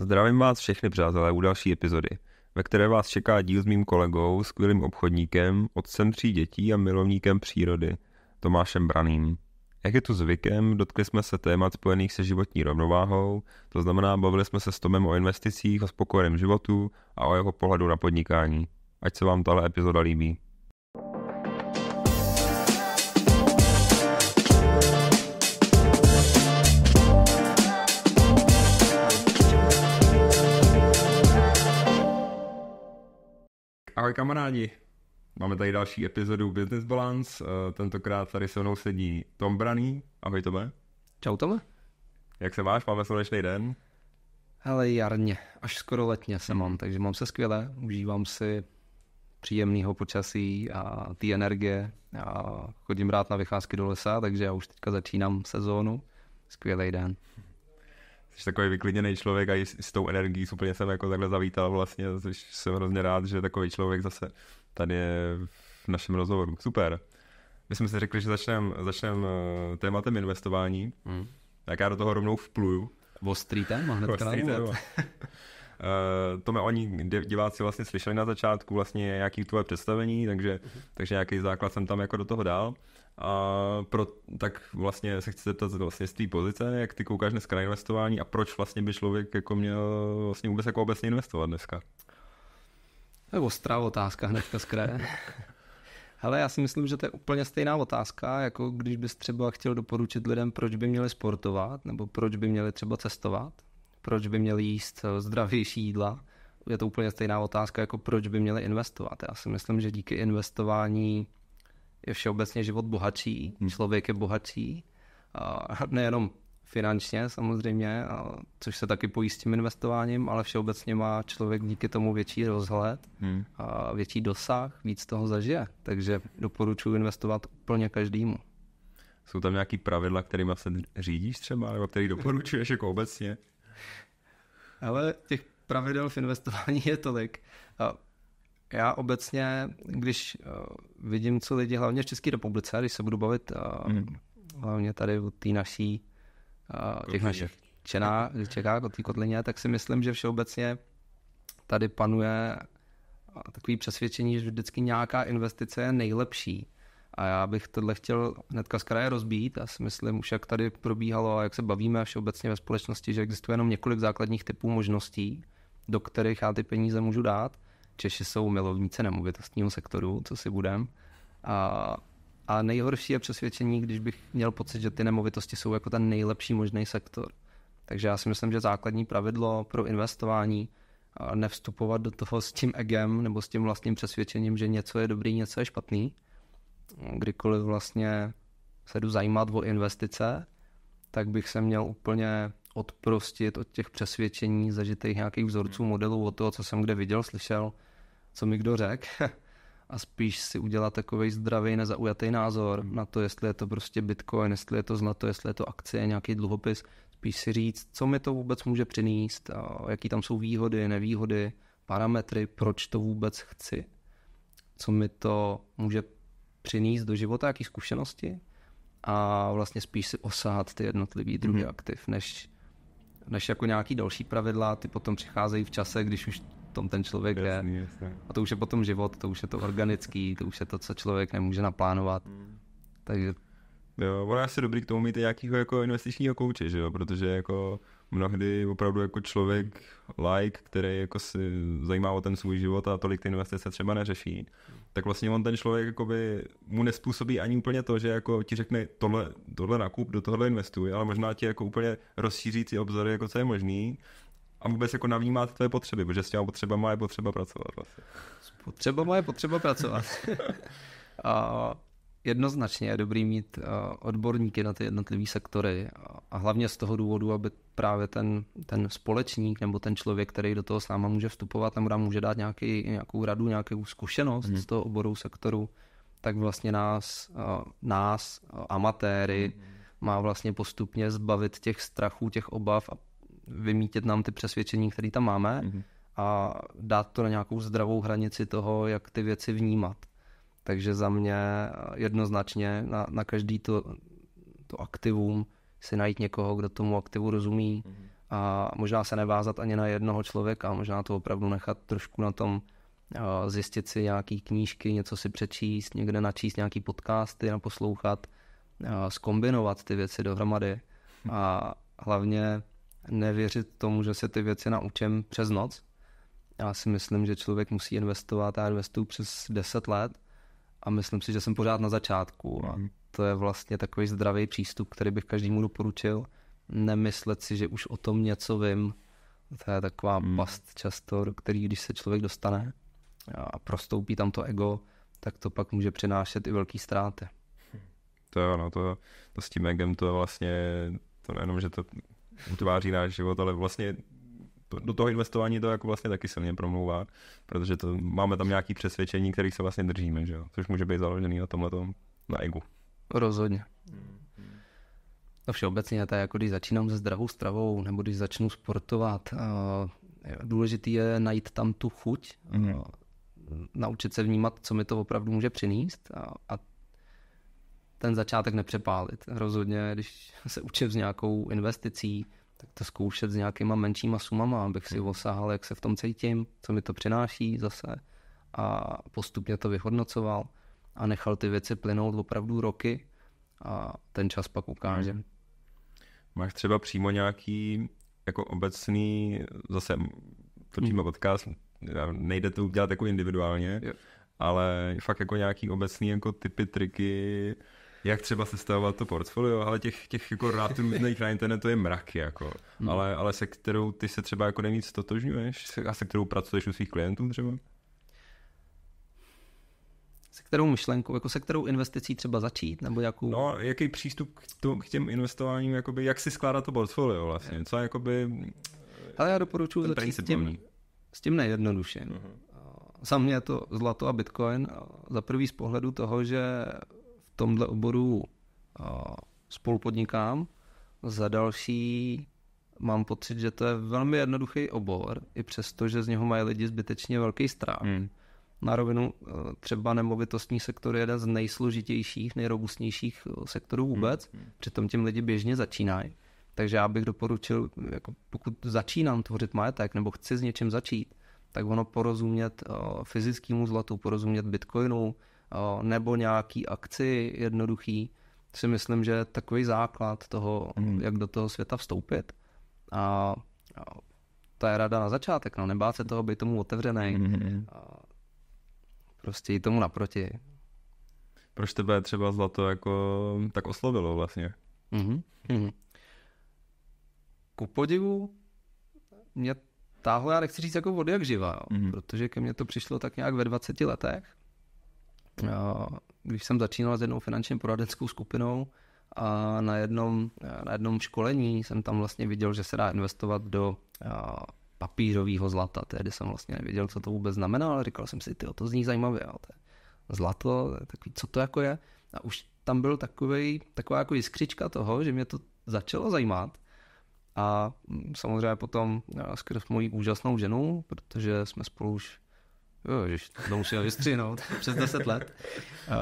Zdravím vás všechny přátelé u další epizody, ve které vás čeká díl s mým kolegou, skvělým obchodníkem, otcem tří dětí a milovníkem přírody, Tomášem Braným. Jak je tu zvykem, dotkli jsme se témat spojených se životní rovnováhou, to znamená bavili jsme se s Tomem o investicích, o spokojeném životu a o jeho pohledu na podnikání. Ať se vám tahle epizoda líbí. Ahoj kamarádi, máme tady další epizodu Business Balance, eh, tentokrát tady se mnou sedí Tom Braný, ahoj Tome. Čau Tome. Jak se máš, máme slunečný den? Hele, jarně, až skoro letně se mám, hmm. takže mám se skvěle, užívám si příjemného počasí a té energie. a chodím rád na vycházky do lesa, takže já už teďka začínám sezónu. Skvělý den jsi takový vyklidněný člověk a i s tou energií úplně jsem jako takhle zavítal vlastně, což jsem hrozně rád, že takový člověk zase tady je v našem rozhovoru. Super. My jsme si řekli, že začneme začnem eh, tématem investování, mm. tak já do toho rovnou vpluju. Ostrý téma, hned Ostrý téma. Uh, to mě oni diváci vlastně slyšeli na začátku, vlastně jaký tvoje představení, takže, mhm. takže nějaký základ jsem tam jako do toho dal. A pro, tak vlastně se chci zeptat vlastně z té pozice, jak ty koukáš dneska na investování a proč vlastně by člověk jako měl vlastně vůbec jako obecně investovat dneska? To je ostrá otázka hnedka z kraje. Ale já si myslím, že to je úplně stejná otázka, jako když bys třeba chtěl doporučit lidem, proč by měli sportovat, nebo proč by měli třeba cestovat, proč by měli jíst zdravější jídla. Je to úplně stejná otázka, jako proč by měli investovat. Já si myslím, že díky investování je všeobecně život bohatší, hmm. člověk je bohatší, a nejenom finančně samozřejmě, a což se taky pojí s tím investováním, ale všeobecně má člověk díky tomu větší rozhled hmm. a větší dosah, víc toho zažije. Takže doporučuji investovat úplně každému. Jsou tam nějaký pravidla, kterými se řídíš třeba, nebo který doporučuješ jako obecně? Ale těch pravidel v investování je tolik. A já obecně, když uh, vidím, co lidi, hlavně v České republice, když se budu bavit uh, mm. hlavně tady o té naší, uh, těch našich čená, Čechách, o té kotlině, tak si myslím, že všeobecně tady panuje takový přesvědčení, že vždycky nějaká investice je nejlepší. A já bych tohle chtěl hnedka z kraje rozbít. Já si myslím, už jak tady probíhalo a jak se bavíme všeobecně ve společnosti, že existuje jenom několik základních typů možností, do kterých já ty peníze můžu dát. Češi jsou milovníci nemovitostního sektoru, co si budem. A, a nejhorší je přesvědčení, když bych měl pocit, že ty nemovitosti jsou jako ten nejlepší možný sektor. Takže já si myslím, že základní pravidlo pro investování nevstupovat do toho s tím egem nebo s tím vlastním přesvědčením, že něco je dobrý, něco je špatný. Kdykoliv vlastně se jdu zajímat o investice, tak bych se měl úplně odprostit od těch přesvědčení, zažitých nějakých vzorců, modelů, od toho, co jsem kde viděl, slyšel, co mi kdo řekl a spíš si udělat takový zdravý, nezaujatý názor na to, jestli je to prostě bitcoin, jestli je to zlato, jestli je to akcie, nějaký dluhopis, spíš si říct, co mi to vůbec může přinést, jaký tam jsou výhody, nevýhody, parametry, proč to vůbec chci, co mi to může přinést do života, jaký zkušenosti a vlastně spíš si osát ty jednotlivý mhm. druhy mm-hmm. aktiv, než, než jako nějaký další pravidla, ty potom přicházejí v čase, když už tom ten člověk jasný, je. Jasný. A to už je potom život, to už je to organický, to už je to, co člověk nemůže naplánovat. Hmm. Takže... Jo, ono je asi dobrý k tomu mít nějakého jako investičního kouče, že jo, protože jako mnohdy opravdu jako člověk like, který jako si zajímá o ten svůj život a tolik ty investice třeba neřeší, tak vlastně on ten člověk jakoby, mu nespůsobí ani úplně to, že jako ti řekne tohle, tohle nakup, do tohle investuje, ale možná ti jako úplně rozšíří ty obzory, jako co je možný a vůbec jako navnímat tvoje potřeby, protože s těma potřebama je potřeba pracovat vlastně. S potřebama je potřeba pracovat. a jednoznačně je dobrý mít odborníky na ty jednotlivé sektory a hlavně z toho důvodu, aby právě ten, ten společník nebo ten člověk, který do toho s náma může vstupovat, nebo nám může dát nějaký, nějakou radu, nějakou zkušenost hmm. z toho oboru sektoru, tak vlastně nás, nás amatéry, hmm má vlastně postupně zbavit těch strachů, těch obav a vymítit nám ty přesvědčení, které tam máme mm-hmm. a dát to na nějakou zdravou hranici toho, jak ty věci vnímat. Takže za mě jednoznačně na, na každý to, to aktivum si najít někoho, kdo tomu aktivu rozumí mm-hmm. a možná se nevázat ani na jednoho člověka, možná to opravdu nechat trošku na tom zjistit si nějaký knížky, něco si přečíst, někde načíst nějaký podcasty, naposlouchat, skombinovat ty věci dohromady hm. a hlavně nevěřit tomu, že se ty věci naučím přes noc. Já si myslím, že člověk musí investovat, a investuju přes 10 let a myslím si, že jsem pořád na začátku a mhm. to je vlastně takový zdravý přístup, který bych každému doporučil. Nemyslet si, že už o tom něco vím, to je taková hmm. past často, do který když se člověk dostane a prostoupí tam to ego, tak to pak může přinášet i velké ztráty. Hm. To je ono, to, to s tím egem to vlastně, to nejenom, že to utváří náš život, ale vlastně to, do toho investování to jako vlastně taky silně promlouvá, protože to, máme tam nějaké přesvědčení, kterých se vlastně držíme, že jo? což může být založený na tomhle na egu. Rozhodně. No všeobecně to je jako když začínám se zdravou stravou, nebo když začnu sportovat, eh, důležité je najít tam tu chuť, mm. naučit se vnímat, co mi to opravdu může přinést a, a ten začátek nepřepálit. Rozhodně, když se učím s nějakou investicí, tak to zkoušet s nějakýma menšíma sumama, abych si hmm. osáhl, jak se v tom cítím, co mi to přináší zase a postupně to vyhodnocoval a nechal ty věci plynout opravdu roky a ten čas pak ukáže. Hmm. Máš třeba přímo nějaký jako obecný, zase točíme hmm. podcast, nejde to udělat jako individuálně, jo. ale fakt jako nějaký obecný jako typy, triky, jak třeba sestavovat to portfolio, ale těch, těch jako rád různých na internetu je mrak, jako. Hmm. Ale, ale se kterou ty se třeba jako nejvíc totožňuješ a se kterou pracuješ u svých klientů třeba? se kterou myšlenkou, jako se kterou investicí třeba začít, nebo jakou... No, jaký přístup k, tu, k těm investováním, jakoby, jak si skládat to portfolio vlastně, co jakoby... Ale já doporučuji začít s tím, s tím nejjednodušším. Uh-huh. Za mě je to zlato a bitcoin, za prvý z pohledu toho, že tomhle oboru spolupodnikám. Za další mám pocit, že to je velmi jednoduchý obor, i přesto, že z něho mají lidi zbytečně velký strach. Hmm. Na rovinu e, třeba nemovitostní sektor je jeden z nejsložitějších, nejrobustnějších e, sektorů hmm. vůbec, hmm. přitom tím lidi běžně začínají. Takže já bych doporučil, jako pokud začínám tvořit majetek nebo chci s něčím začít, tak ono porozumět e, fyzickému zlatu, porozumět bitcoinu, nebo nějaký akci jednoduchý, si myslím, že je takový základ toho, mm. jak do toho světa vstoupit. A, a ta je rada na začátek, no, nebát se toho, být tomu otevřený. Mm. A prostě jít tomu naproti. Proč tebe třeba zlato jako tak oslovilo vlastně? hmm Mm-hmm. Ku podivu mě táhlo, já nechci říct jako vody jak živa, jo, mm-hmm. protože ke mně to přišlo tak nějak ve 20 letech Eh, když jsem začínal s jednou finančně poradenskou skupinou a na jednom, eh, na jednom školení jsem tam vlastně viděl, že se dá investovat do eh, papírového zlata. Tehdy jsem vlastně nevěděl, co to vůbec znamená, ale říkal jsem si, ty, to zní zajímavě, ale to je zlato, takový, co to jako je. A už tam byl takový, taková jako jiskřička toho, že mě to začalo zajímat. A mm, samozřejmě potom skrz moji úžasnou ženu, protože jsme spolu už Ježiš, to musíme vystřihnout přes 10 let, uh,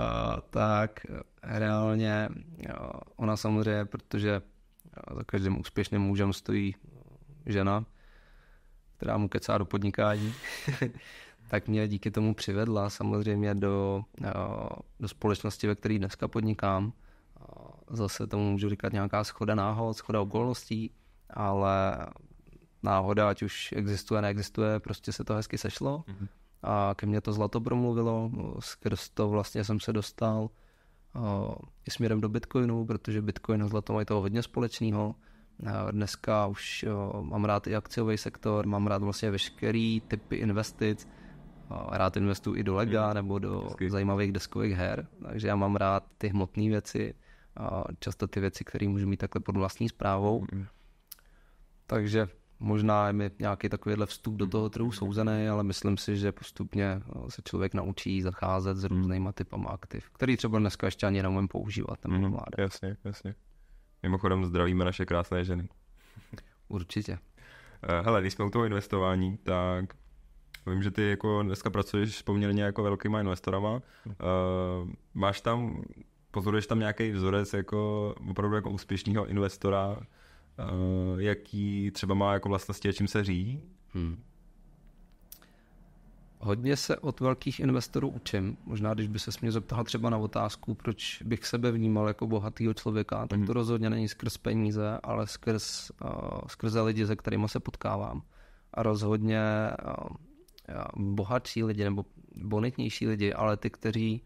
tak eh, reálně uh, ona samozřejmě, protože eh, za každým úspěšným mužem stojí žena, která mu kecá do podnikání, tak mě díky tomu přivedla samozřejmě do, do společnosti, ve které dneska podnikám. Zase tomu můžu říkat nějaká schoda náhod, schoda okolností, ale náhoda, ať už existuje, neexistuje, prostě se to hezky sešlo. Mm-hmm a ke mně to zlato promluvilo, skrz to vlastně jsem se dostal i směrem do Bitcoinu, protože Bitcoin a zlato mají toho hodně společného. Dneska už mám rád i akciový sektor, mám rád vlastně veškerý typy investic, rád investuji i do lega mhm. nebo do Hezky. zajímavých deskových her, takže já mám rád ty hmotné věci, často ty věci, které můžu mít takhle pod vlastní zprávou. Mhm. Takže možná je mi nějaký takovýhle vstup do toho trhu mhm. souzený, ale myslím si, že postupně eh, se člověk naučí zacházet s mhm. různýma typama aktiv, který třeba dneska ještě ani neumím používat. mm, mládek. jasně, jasně. Mimochodem zdravíme naše krásné ženy. Určitě. Eh, hele, když jsme u toho investování, tak vím, že ty jako dneska pracuješ s poměrně jako velkýma investorama. Eh, máš tam, pozoruješ tam nějaký vzorec jako opravdu jako úspěšného investora, Eh, jaký třeba má jako vlastnosti a čím se řídí? Hmm. Hodně se od velkých investorů učím. Možná, když by se mě zeptal třeba na otázku, proč bych sebe vnímal jako bohatýho člověka, tak hmm. to rozhodně není skrz peníze, ale skrz, uh, skrze lidi, se kterými se potkávám. A rozhodně uh, bohatší lidi nebo bonitnější lidi, ale ty, kteří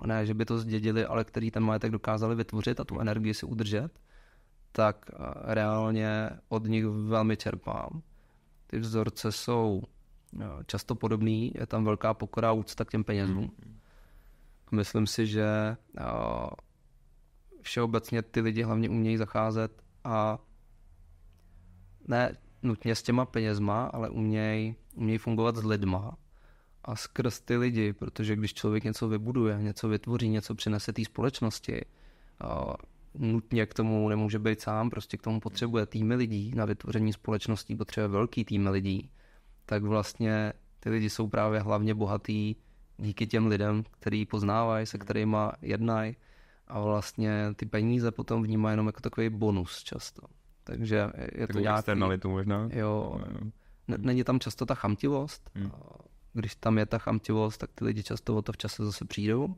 uh, ne, že by to zdědili, ale kteří ten majetek dokázali vytvořit a tu energii si udržet, tak reálně od nich velmi čerpám. Ty vzorce jsou eh, často podobný, je tam velká pokora úcta k těm penězům. Hmm. Myslím si, že eh, všeobecně ty lidi hlavně umějí zacházet a ne nutně s těma penězma, ale umějí umějí fungovat s lidma a skrz ty lidi, protože když člověk něco vybuduje, něco vytvoří, něco přinese té společnosti, eh, nutně k tomu nemůže být sám, prostě k tomu potřebuje týmy lidí, na vytvoření společností potřebuje velký týmy lidí, tak vlastně ty lidi jsou právě hlavně bohatý díky těm lidem, který poznávají, se hmm. kterými jednají a vlastně ty peníze potom vnímají jenom jako takový bonus často. Takže je Takovou to nějaký... externalitu možná? Jo. No, hmm. není tam často ta chamtivost. Hmm. Když tam je ta chamtivost, tak ty lidi často o to v čase zase přijdou.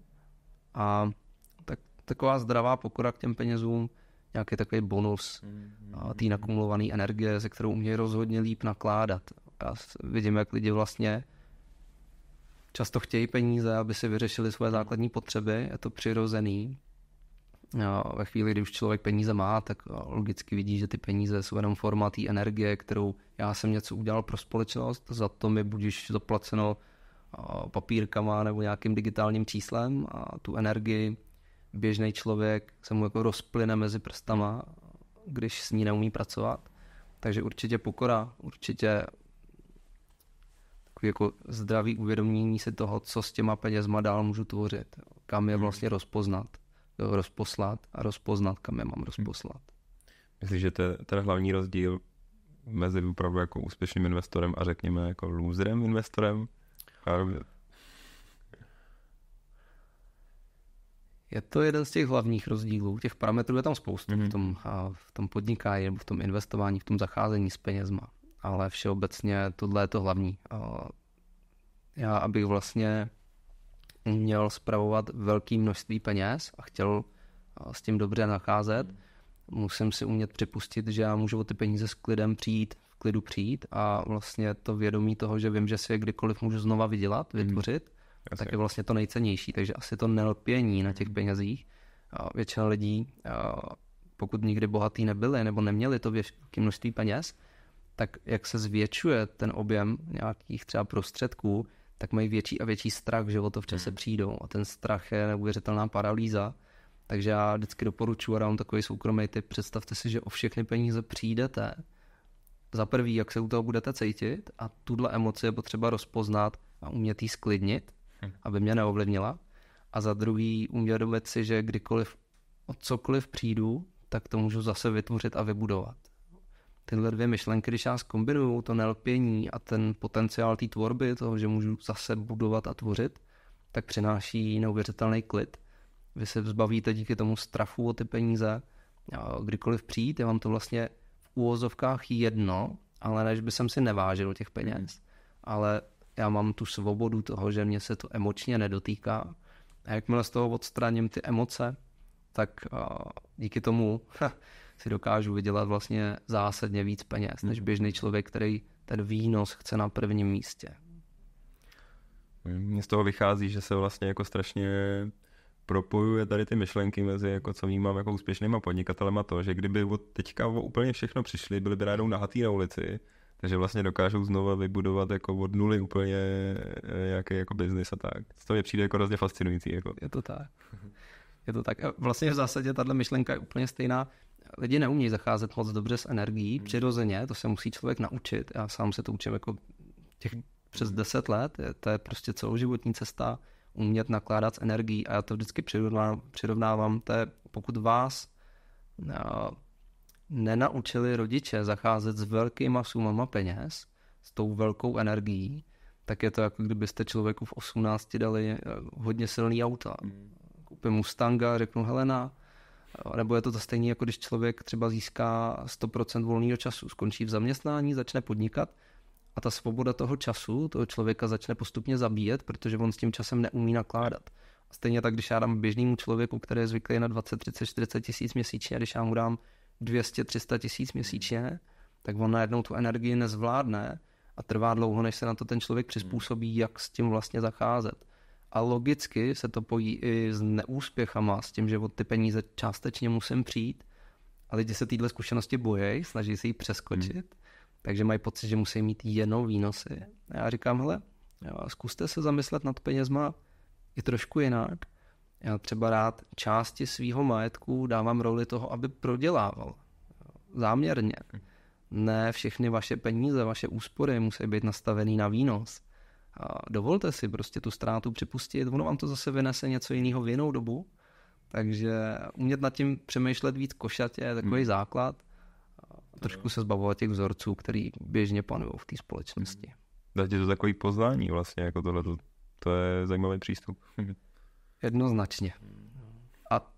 A taková zdravá pokora k těm penězům, nějaký takový bonus mm-hmm. té nakumulované energie, se kterou umějí rozhodně líp nakládat. Já vidím, jak lidi vlastně často chtějí peníze, aby si vyřešili svoje základní potřeby, je to přirozený. Ve chvíli, kdy už člověk peníze má, tak logicky vidí, že ty peníze jsou jenom forma té energie, kterou já jsem něco udělal pro společnost, za to mi budíš zaplaceno papírkama nebo nějakým digitálním číslem a tu energii běžný člověk se mu jako rozplyne mezi prstama, když s ní neumí pracovat. Takže určitě pokora, určitě takový jako zdravý uvědomění si toho, co s těma penězma dál můžu tvořit, kam je hmm. vlastně rozpoznat, rozposlat a rozpoznat, kam je mám rozposlat. Hmm. Myslím, že to je ten hlavní rozdíl mezi opravdu jako úspěšným investorem a řekněme jako loserem investorem? Je to jeden z těch hlavních rozdílů. Těch parametrů je tam spoustu mm-hmm. v, mhm. tom, v tom podnikání nebo v tom investování, v tom zacházení s penězma. Ale všeobecně tohle je to hlavní. Já, abych vlastně měl spravovat velké množství peněz a chtěl s tím dobře nacházet, musím si umět připustit, že já můžu o ty peníze s klidem přijít, v klidu přijít a vlastně to vědomí toho, že vím, že si je kdykoliv můžu znova vydělat, mhm. vytvořit, mm-hmm Jasně. tak je vlastně to nejcennější. Takže asi to nelpění na těch hmm. penězích. Většina lidí, pokud nikdy bohatý nebyli nebo neměli to velké množství peněz, tak jak se zvětšuje ten objem nějakých třeba prostředků, tak mají větší a větší strach, že o to v čase hmm. přijdou. A ten strach je neuvěřitelná paralýza. Takže já vždycky doporučuji a dám takový soukromý typ. Představte si, že o všechny peníze přijdete. Za prvý, jak se u toho budete cítit a tuhle emoci je potřeba rozpoznat a umět jí sklidnit aby mě neovlivnila. A za druhý uvědomit si, že kdykoliv o cokoliv přijdu, tak to můžu zase vytvořit a vybudovat. Tyhle dvě myšlenky, když já zkombinuju to nelpění a ten potenciál té tvorby, toho, že můžu zase budovat a tvořit, tak přináší neuvěřitelný klid. Vy se zbavíte díky tomu strafu o ty peníze, a kdykoliv přijít, je vám to vlastně v úvozovkách jedno, ale než by jsem si nevážil těch peněz. Mm. Ale já mám tu svobodu toho, že mě se to emočně nedotýká. A jakmile z toho odstraním ty emoce, tak uh, díky tomu ha, si dokážu vydělat vlastně zásadně víc peněz, než běžný člověk, který ten výnos chce na prvním místě. Mně z toho vychází, že se vlastně jako strašně propojuje tady ty myšlenky mezi jako co vnímám jako úspěšnýma podnikatelema to, že kdyby od teďka úplně všechno přišli, byli by najednou nahatý na ulici, takže vlastně dokážou znovu vybudovat jako od nuly úplně eh, nějaký jako biznis a tak. To mě přijde jako hrozně fascinující. Jako. Je to tak. Je to tak. vlastně v zásadě tahle myšlenka je úplně stejná. Lidi neumějí zacházet moc dobře s energií, hmm. přirozeně, to se musí člověk naučit. Já sám se to učím jako těch přes 10 hmm. let, to je prostě celoživotní cesta umět nakládat s energií a já to vždycky přirovnávám, přirovnávám to je, pokud vás eh, nenaučili rodiče zacházet s velkýma sumama peněz, s tou velkou energií, tak je to jako kdybyste člověku v 18 dali eh, hodně silný auta. Hmm. Koupím Mustanga, řeknu Helena, nebo je to to stejné, jako když člověk třeba získá 100% volného času, skončí v zaměstnání, začne podnikat a ta svoboda toho času toho člověka začne postupně zabíjet, protože on s tím časem neumí nakládat. Stejně tak, když já dám běžnému člověku, který je zvyklý na 20, 30, 40 tisíc měsíčně, když já mu dám 200-300 tisíc měsíčně, hmm. tak on najednou tu energii nezvládne a trvá dlouho, než se na to ten člověk přizpůsobí, hmm. jak s tím vlastně zacházet. A logicky se to pojí i s neúspěchama, s tím, že od ty peníze částečně musím přijít a lidi se této zkušenosti bojejí, snaží se ji přeskočit, hmm. takže mají pocit, že musí mít jenom výnosy. A já říkám, hele, zkuste se zamyslet nad penězma i trošku jinak já třeba rád části svýho majetku dávám roli toho, aby prodělával. Záměrně. Ne všechny vaše peníze, vaše úspory musí být nastavený na výnos. A dovolte si prostě tu ztrátu připustit, ono vám to zase vynese něco jiného v jinou dobu, takže umět nad tím přemýšlet víc košatě je takový hmm. základ. A trošku se zbavovat těch vzorců, který běžně panují v té společnosti. Hmm. Dá to takový poznání vlastně, jako tohle. To je zajímavý přístup. Jednoznačně. A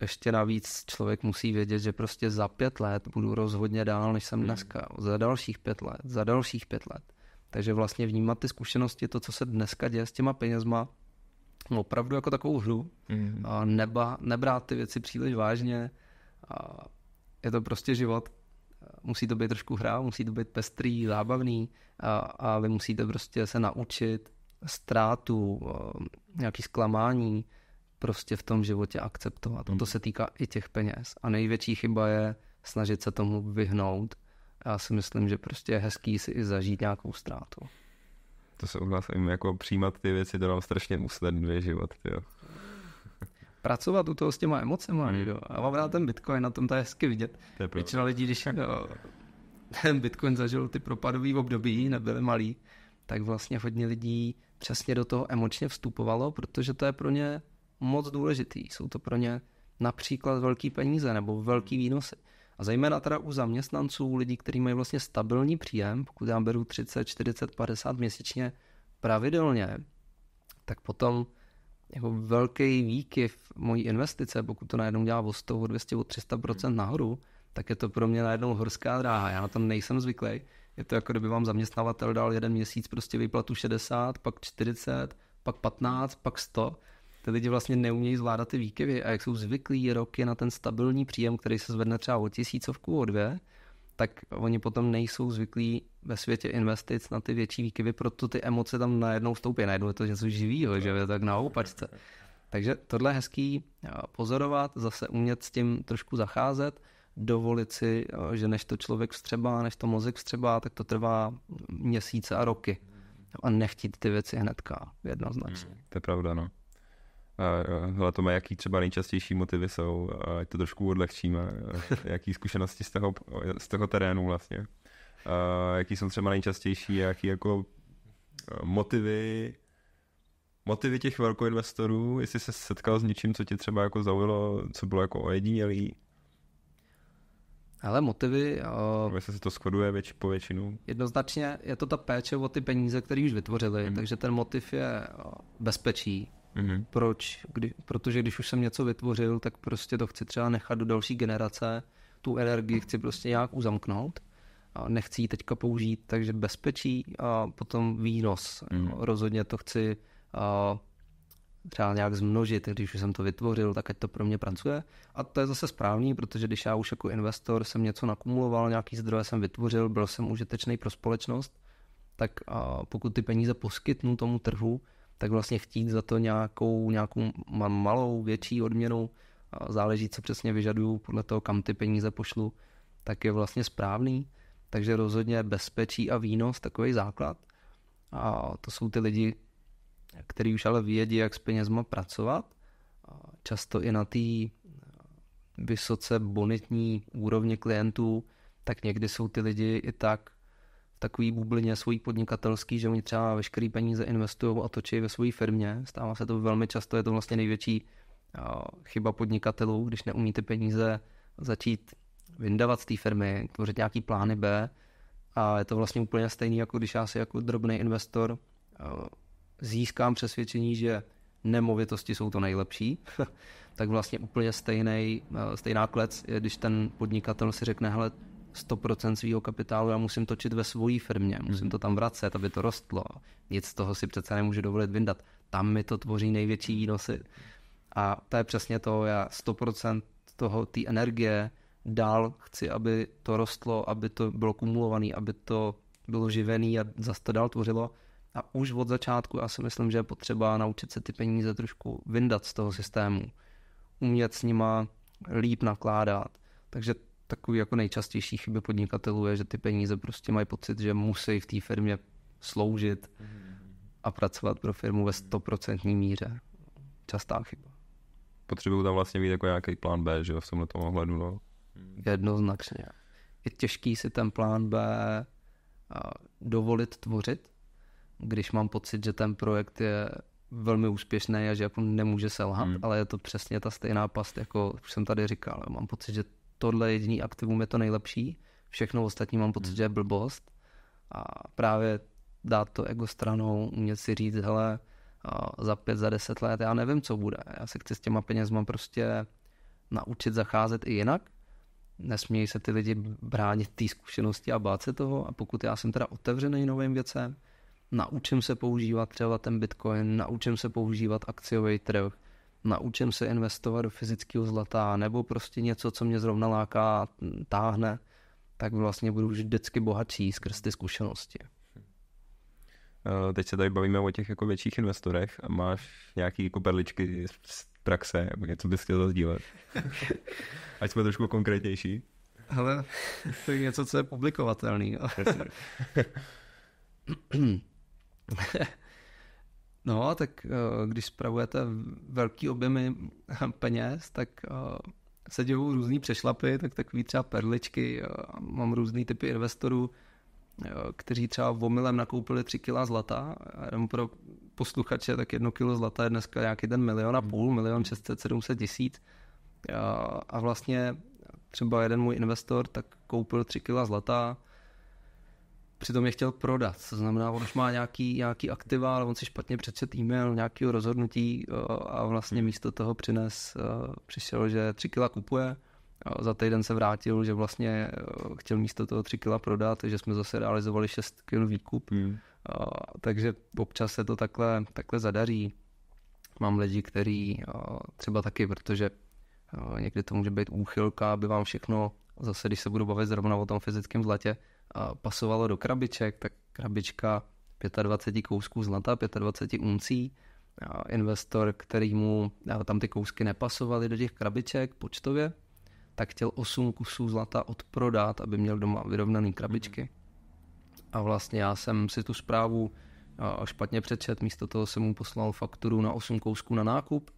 ještě navíc člověk musí vědět, že prostě za pět let budu rozhodně dál, než jsem hmm. dneska. Za dalších pět let, za dalších pět let. Takže vlastně vnímat ty zkušenosti, to, co se dneska děje s těma penězma, opravdu jako takovou hru. Hmm. A neba, nebrát ty věci příliš vážně. A je to prostě život. Musí to být trošku hra, musí to být pestrý, zábavný a, a vy musíte prostě se naučit ztrátu, ehm, nějaký zklamání prostě v tom životě akceptovat. Hmm. To se týká i těch peněz. A největší chyba je snažit se tomu vyhnout. Já si myslím, že prostě je hezký si i zažít nějakou ztrátu. To se u nás jim jako přijímat ty věci, to nám strašně usnadňuje život, jo. Pracovat u toho s těma emocemi, hmm. jo. A mám rád ten Bitcoin, na tom to je hezky vidět. To je Většina lidí, když jo, eh, ten Bitcoin zažil ty propadový období, nebyly malý, tak vlastně hodně lidí přesně do toho emočně vstupovalo, protože to je pro ně moc důležitý. Jsou to pro ně například velký peníze nebo velký hmm. výnosy. A zejména teda u zaměstnanců, lidí, kteří mají vlastně stabilní příjem, pokud já beru 30, 40, 50 měsíčně pravidelně, tak potom jako velký výkyv mojí investice, pokud to najednou dělá o 100, o 200, o 300 hmm. nahoru, tak je to pro mě najednou horská dráha. Já na to nejsem zvyklý. Je to jako kdyby vám zaměstnavatel dal jeden měsíc prostě výplatu 60, pak 40, pak 15, pak 100. Ty lidi vlastně neumějí zvládat ty výkyvy a jak jsou zvyklí roky na ten stabilní příjem, který se zvedne třeba o tisícovku, o dvě, tak oni potom nejsou zvyklí ve světě investic na ty větší výkyvy, proto ty emoce tam najednou vstoupí. Najednou je to něco živýho, že je tak na opačce. Takže tohle je hezký eh, pozorovat, zase umět s tím trošku zacházet – dovolit si, že než to člověk vstřebá, než to mozek vstřebá, tak to trvá měsíce a roky. A nechtít ty věci hnedka, jednoznačně. Hmm, to je pravda, no. Hele, eh, má jaký třeba nejčastější motivy jsou, ať to trošku odlehčíme, eh, jaký zkušenosti z toho, z toho terénu vlastně, jaký jsou třeba nejčastější, jaký jako eh, motivy, motivy těch velkoinvestorů, jestli se setkal s něčím, co tě třeba jako zaujalo, co bylo jako ojedinělý, ale motivy... Uh, Myslím, se to shoduje větši, po většinu. Jednoznačně je to ta péče o ty peníze, které už vytvořili, mm. takže ten motiv je bezpečí. Mm. Proč? Kdy, protože když už jsem něco vytvořil, tak prostě to chci třeba nechat do další generace. Tu energii chci prostě nějak uzamknout. nechci ji teďka použít, takže bezpečí a potom výnos. Mm. Rozhodně to chci uh, třeba nějak zmnožit, když už jsem to vytvořil, tak ať to pro mě pracuje. A to je zase správný, protože když já už jako investor jsem něco nakumuloval, nějaký zdroje jsem vytvořil, byl jsem užitečný pro společnost, tak a pokud ty peníze poskytnu tomu trhu, tak vlastně chtít za to nějakou, nějakou malou, větší odměnu, a záleží, co přesně vyžaduju, podle toho, kam ty peníze pošlu, tak je vlastně správný. Takže rozhodně bezpečí a výnos, takový základ. A to jsou ty lidi, který už ale vědí, jak s penězma pracovat, často i na té vysoce bonitní úrovni klientů, tak někdy jsou ty lidi i tak v takový bublině svojí podnikatelský, že oni třeba veškerý peníze investují a točí ve své firmě. Stává se to velmi často, je to vlastně největší chyba podnikatelů, když neumíte peníze začít vyndavat z té firmy, tvořit nějaký plány B. A je to vlastně úplně stejný, jako když já si jako drobný investor získám přesvědčení, že nemovitosti jsou to nejlepší, tak vlastně úplně stejný, eh, stejná klec když ten podnikatel si řekne, hele, 100% svého kapitálu já musím točit ve svojí firmě, musím mhm. to tam vracet, aby to rostlo. Nic z toho si přece nemůžu dovolit vyndat. Tam mi to tvoří největší výnosy. A to je přesně to, já 100% toho, té energie dál chci, aby to rostlo, aby to bylo kumulované, aby to bylo živený a zase to dál tvořilo. A už od začátku já si myslím, že je potřeba naučit se ty peníze trošku vyndat z toho systému. Umět s nima líp nakládat. Takže takový jako nejčastější chyby podnikatelů je, že ty peníze prostě mají pocit, že musí v té firmě sloužit a pracovat pro firmu ve stoprocentní míře. Častá chyba. Potřebuju tam vlastně být jako nějaký plán B, že jo, v tomhle tom ohledu, no. Jednoznačně. Je těžký si ten plán B dovolit tvořit, když mám pocit, že ten projekt je velmi úspěšný a že jako nemůže selhat, hmm. ale je to přesně ta stejná past, jako už jsem tady říkal. Mám pocit, že tohle jediný aktivum je to nejlepší, všechno ostatní mám pocit, hmm. že je blbost a právě dát to ego stranou, umět si říct, hele, za pět, za deset let, já nevím, co bude. Já se chci s těma penězma prostě naučit zacházet i jinak. Nesmějí se ty lidi bránit té zkušenosti a bát se toho a pokud já jsem teda otevřený novým věcem, naučím se používat třeba ten bitcoin, naučím se používat akciový trh, naučím se investovat do fyzického zlata, nebo prostě něco, co mě zrovna láká, táhne, tak vlastně budu vždycky bohatší skrz ty zkušenosti. Hm. Eh, teď se tady bavíme o těch jako větších investorech a máš nějaký jako perličky z praxe, nebo něco bys chtěl zazdívat? Ať jsme trošku konkrétnější. Ale to je něco, co je publikovatelný. no, tak eh, když spravujete velký objemy peněz, tak eh, se dějou různý přešlapy, tak takový třeba perličky, eh, mám různý typy investorů, kteří třeba omylem nakoupili 3 kila zlata, jenom pro posluchače, tak jedno kilo zlata je dneska nějaký ten milion a hmm. půl, milion 600, 700 tisíc. A vlastně třeba jeden můj investor tak koupil 3 kila zlata, přitom je chtěl prodat. To znamená, on už má nějaký, nějaký aktiva, ale on si špatně přečet e-mail nějakého rozhodnutí eh, a vlastně místo toho přines, eh, přišel, že 3 kila kupuje, a za týden se vrátil, že vlastně eh, chtěl místo toho 3 kila prodat, takže jsme zase realizovali 6 kg výkup. Hmm. A, takže občas se to takhle, takhle zadaří. Mám lidi, kteří třeba taky, protože někdy to může být úchylka, aby vám všechno, zase když se budu bavit zrovna o tom fyzickém zlatě, pasovalo do krabiček, tak krabička 25 kousků zlata, 25 uncí, investor, který mu tam ty kousky nepasovaly do těch krabiček počtově, tak chtěl 8 kusů zlata odprodat, aby měl doma vyrovnané krabičky. A vlastně já jsem si tu zprávu špatně přečet, místo toho jsem mu poslal fakturu na 8 kousků na nákup.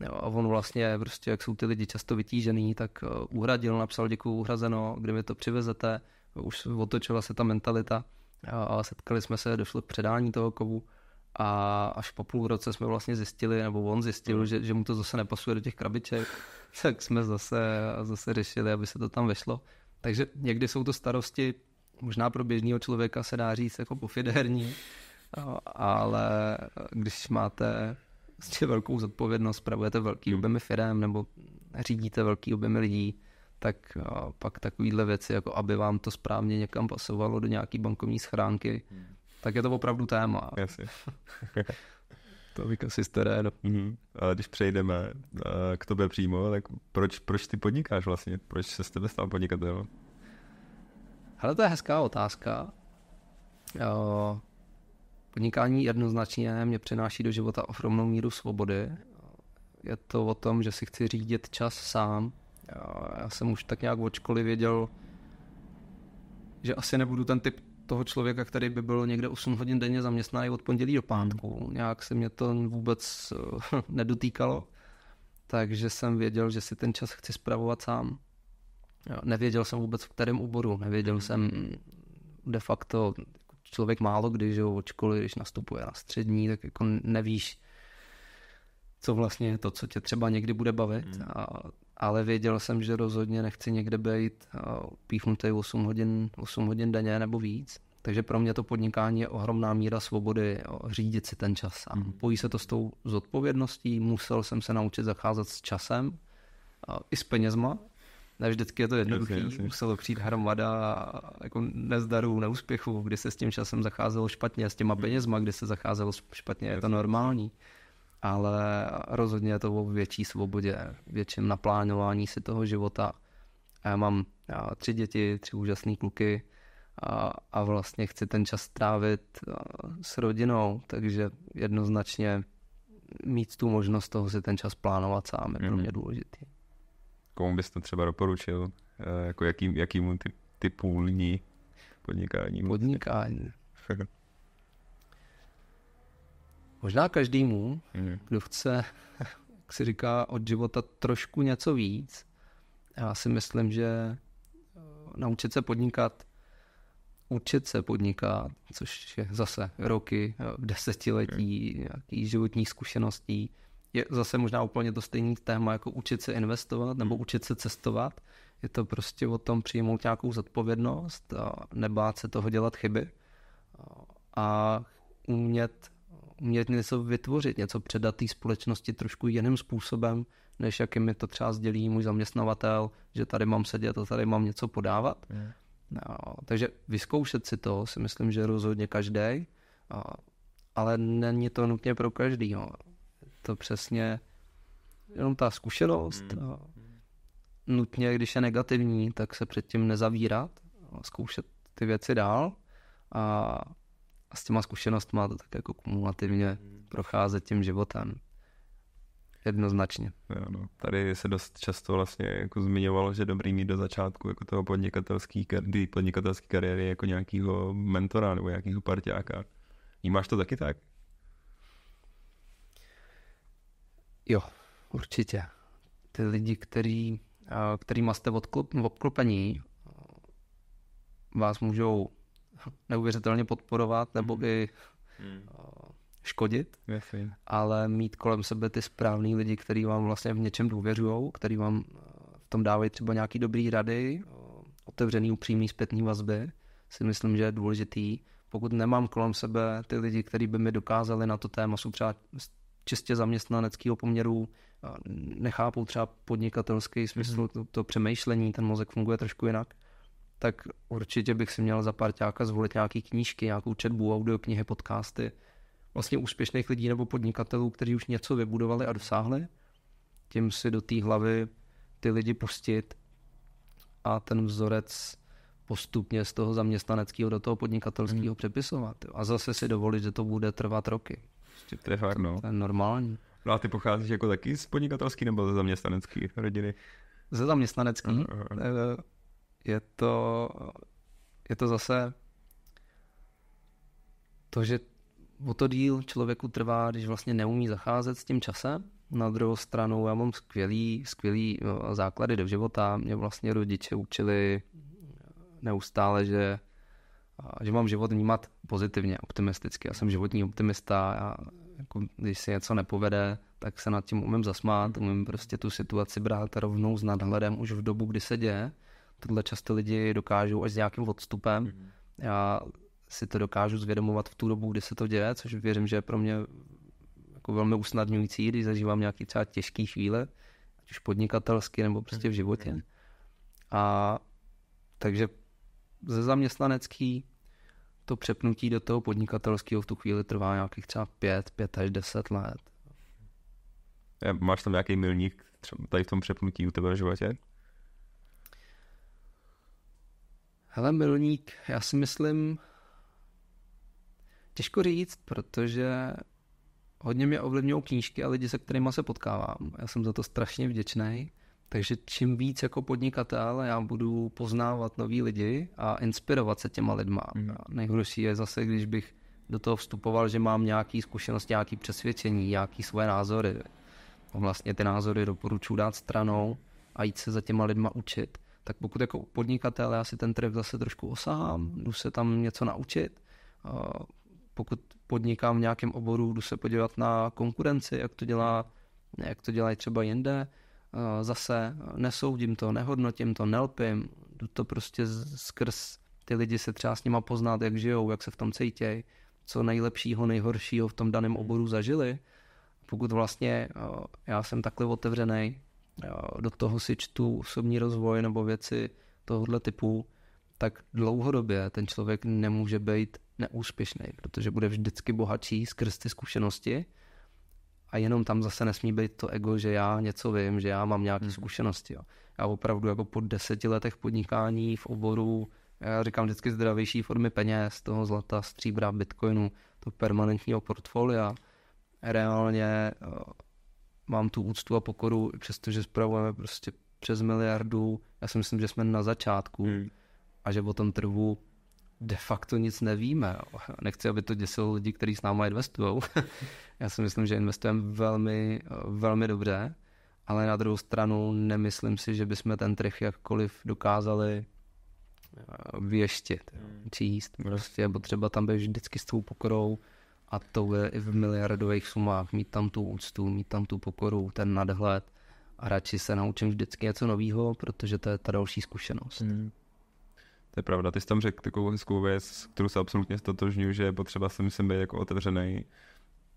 Jo, a on vlastně, prostě jak jsou ty lidi často vytížený, tak uhradil, napsal děkuji uhrazeno, kdy mi to přivezete už otočila se ta mentalita a setkali jsme se, došlo k předání toho kovu a až po půl roce jsme vlastně zjistili, nebo on zjistil, hmm. že, že mu to zase nepasuje do těch krabiček, tak jsme zase, zase řešili, aby se to tam vešlo. Takže někdy jsou to starosti, možná pro běžného člověka se dá říct jako pofiderní, ale když máte velkou zodpovědnost, spravujete velký hmm. objemy firm nebo řídíte velký objemy lidí, tak pak takovéhle věci, jako aby vám to správně někam pasovalo do nějaký bankovní schránky, hmm. tak je to opravdu téma. Jasně. to bych asi z terénu. Mm-hmm. Ale když přejdeme eh, k tobě přímo, tak proč, proč ty podnikáš vlastně? Proč se z tebe stal podnikatel? Hele, to je hezká otázka. podnikání jednoznačně mě přináší do života ohromnou míru svobody. Je to o tom, že si chci řídit čas sám, já jsem už tak nějak od školy věděl, že asi nebudu ten typ toho člověka, který by byl někde 8 hodin denně zaměstnaný od pondělí do pátku. Hmm. Nějak se mě to vůbec eh, nedotýkalo, hmm. takže jsem věděl, že si ten čas chci spravovat sám. Nevěděl jsem vůbec v kterém oboru, nevěděl hmm. jsem de facto, jako člověk málo kdy, že od školy, když nastupuje na střední, tak jako nevíš, co vlastně je to, co tě třeba někdy bude bavit. A ale věděl jsem, že rozhodně nechci někde být píchnutý 8 hodin, 8 hodin denně nebo víc. Takže pro mě to podnikání je ohromná míra svobody řídit si ten čas. A hmm. pojí se to s tou zodpovědností, musel jsem se naučit zacházet s časem, i s penězma. Ne vždycky je to jednoduché, muselo přijít hromada jako nezdarů, neúspěchů, kdy se s tím časem zacházelo špatně, s těma hmm. penězma, kdy se zacházelo špatně, je to normální ale rozhodně je to o větší svobodě, větším naplánování si toho života. A já mám já, tři děti, tři úžasné kluky a, a vlastně chci ten čas strávit s rodinou, takže jednoznačně mít tu možnost toho si ten čas plánovat sám je pro mhm. mě důležitý. Komu bys to třeba doporučil? E, jako jaký, jakýmu ty, typu lidí podnikání? Podnikání. možná každému, mm. kdo chce, jak si říká, od života trošku něco víc. Já si myslím, že eh, naučit se podnikat, učit se podnikat, což je zase roky, eh, desetiletí, hmm. nějaký životní zkušeností, je zase možná úplně to stejný téma, jako učit se investovat nebo hmm. učit se cestovat. Je to prostě o tom přijmout nějakou zodpovědnost, nebát se toho dělat chyby eh, a umět umět něco vytvořit, něco předat té společnosti trošku jiným způsobem, než jakým mi to třeba sdělí můj zaměstnavatel, že tady mám sedět a tady mám něco podávat. No, takže vyzkoušet si to si myslím, že rozhodně každý, ale není to nutně pro každýho. To přesně jenom ta zkušenost. Mm. Nutně, když je negativní, tak se předtím nezavírat, zkoušet ty věci dál a s těma zkušenostma to tak jako kumulativně hmm. procházet tím životem. Jednoznačně. Jo, no. Tady se dost často vlastně jako zmiňovalo, že dobrý mít do začátku jako toho podnikatelský, kariéry, podnikatelský kariéry jako nějakého mentora nebo nějakého partiáka. Vnímáš to taky tak? Jo, určitě. Ty lidi, který, eh, kterýma jste v obklopení, eh, vás můžou neuvěřitelně podporovat nebo mm. i mhm. Eh, škodit, ale mít kolem sebe ty správný lidi, kteří vám vlastně v něčem důvěřují, který vám eh, v tom dávají třeba nějaký dobrý rady, eh, otevřený, upřímný zpětný vazby, si myslím, že je důležitý. Pokud nemám kolem sebe ty lidi, kteří by mi dokázali na to téma, jsou třeba čistě zaměstnaneckého poměru, nechápou třeba podnikatelský smysl, mm. to, to přemýšlení, ten mozek funguje trošku jinak, tak určitě bych si měl za parťáka zvolit nějaký knížky, nějakou četbu, audioknihy, podcasty vlastně úspěšných lidí nebo podnikatelů, kteří už něco vybudovali a dosáhli, tím si do té hlavy ty lidi pustit a ten vzorec postupně z toho zaměstnaneckého do toho podnikatelského hmm. přepisovat. A zase si dovolit, že to bude trvat roky. Prostě to je fakt, no. To je normální. No a ty pocházíš jako taky z podnikatelský nebo ze zaměstnanecký rodiny? Ze zaměstnanecký. huh je to, je to zase to, že o to díl člověku trvá, když vlastně neumí zacházet s tím časem. Na druhou stranu já mám skvělý, skvělý no, základy do života. Mě vlastně rodiče učili neustále, že, že mám život vnímat pozitivně, optimisticky. Já jsem životní optimista, a jako, když se něco nepovede, tak se nad tím umím zasmát, umím prostě tu situaci brát rovnou s nadhledem už v dobu, kdy se děje tohle často lidi dokážou až s nějakým odstupem. Mm-hmm. Já si to dokážu zvědomovat v tu dobu, kdy se to děje, což věřím, že je pro mě jako velmi usnadňující, když zažívám nějaký třeba těžký chvíle, ať už podnikatelsky nebo prostě v mhm. životě. Mhm. A takže ze zaměstnanecký to přepnutí do toho podnikatelského v tu chvíli trvá nějakých třeba 5, 5 až 10 let. Eh, máš tam nějaký milník tady v tom přepnutí u tebe v životě? Hele, milník, já si myslím, těžko říct, protože hodně mě ovlivňují knížky a lidi, se kterými se potkávám. Já jsem za to strašně vděčný. Takže čím víc jako podnikatel já budu poznávat nový lidi a inspirovat se těma lidma. Mm. Nejhorší je zase, když bych do toho vstupoval, že mám nějaký zkušenost, nějaké přesvědčení, nějaké svoje názory. A vlastně ty názory doporučuji dát stranou a jít se za těma lidma učit tak pokud jako podnikatel já si ten trh zase trošku osahám, jdu se tam něco naučit, pokud podnikám v nějakém oboru, jdu se podívat na konkurenci, jak to dělá, jak to dělají třeba jinde, zase nesoudím to, nehodnotím to, nelpím, jdu to prostě skrz ty lidi se třeba s nima poznat, jak žijou, jak se v tom cítějí, co nejlepšího, nejhoršího v tom daném oboru zažili. Pokud vlastně já jsem takhle otevřený, do toho si čtu osobní rozvoj nebo věci tohohle typu, tak dlouhodobě ten člověk nemůže být neúspěšný, protože bude vždycky bohatší skrz ty zkušenosti a jenom tam zase nesmí být to ego, že já něco vím, že já mám nějaké hmm. zkušenosti. Jo. Já opravdu jako po deseti letech podnikání v oboru, já říkám vždycky zdravější formy peněz, toho zlata, stříbra, bitcoinu, to permanentního portfolia, reálně eh, mám tu úctu a pokoru, přestože zpravujeme prostě přes miliardu, já si myslím, že jsme na začátku hmm. a že o tom trhu de facto nic nevíme. Nechci, aby to děsilo lidi, kteří s náma investují. já si myslím, že investujeme velmi, velmi dobře, ale na druhou stranu nemyslím si, že bychom ten trh jakkoliv dokázali eh, věštit, hmm. číst. Prostě je potřeba tam být vždycky s tou pokorou, a to je i v miliardových sumách, mít tam tu úctu, mít tam tu pokoru, ten nadhled a radši se naučím vždycky něco nového, protože to je ta další zkušenost. Hmm. To je pravda, ty jsi tam řekl takovou hezkou věc, kterou se absolutně stotožňuji, že je potřeba si myslím být jako otevřený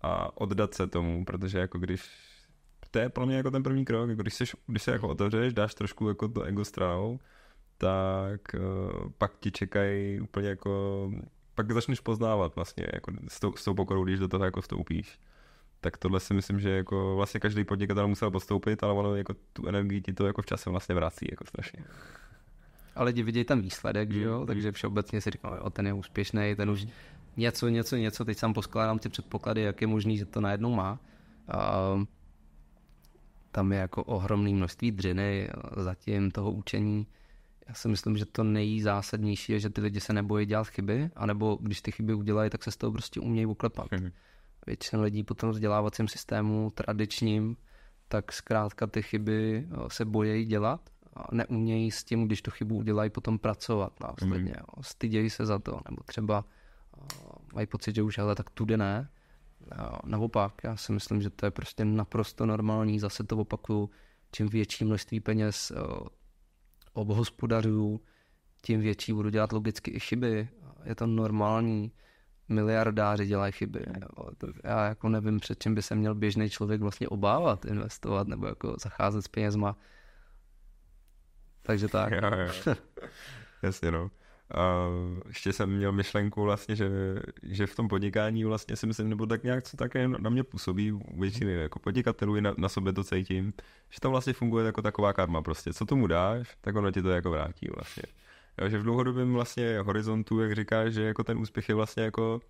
a oddat se tomu, protože jako když to je pro mě jako ten první krok, když seš, když se jako otevřeš, dáš trošku jako to ego stranou, tak uh, pak ti čekají úplně jako pak začneš poznávat vlastně jako s tou, s tou pokorou, když do toho jako vstoupíš. Tak tohle si myslím, že jako vlastně každý podnikatel musel postoupit, ale ono jako tu energii ti to jako v čase vlastně vrací jako strašně. Ale lidi vidějí tam výsledek, že jo? Mm-hmm. Takže všeobecně si říkám, jo, ten je úspěšný, ten už něco, něco, něco, teď sám poskládám ty předpoklady, jak je možný, že to najednou má. A tam je jako ohromné množství dřiny zatím toho učení já si myslím, že to nejzásadnější je, že ty lidi se nebojí dělat chyby, anebo když ty chyby udělají, tak se z toho prostě umějí uklepat. Mm-hmm. Většina lidí po tom vzdělávacím systému tradičním, tak zkrátka ty chyby eh, se bojí dělat a neumějí s tím, když tu chybu udělají, potom pracovat následně. Mm-hmm. Stydějí se za to, nebo třeba eh, mají pocit, že už ale tak tudy ne. naopak, já si myslím, že to je prostě naprosto normální, zase to opakuju, čím větší množství peněz eh, obhospodařuju, tím větší budu dělat logicky i chyby. Je to normální. Miliardáři dělají chyby. Já jako nevím, před čím by se měl běžný člověk vlastně obávat investovat nebo jako zacházet s penězma. Takže tak. Jo, jo. Jasně, no. A ještě jsem měl myšlenku vlastně, že, že v tom podnikání vlastně si myslím, nebo tak nějak co také na mě působí u většiny jako podnikatelů, i na, na sobě to cítím, že tam vlastně funguje jako taková karma prostě. Co tomu dáš, tak ono ti to jako vrátí vlastně. Jo, že v dlouhodobém vlastně horizontu, jak říkáš, že jako ten úspěch je vlastně jako,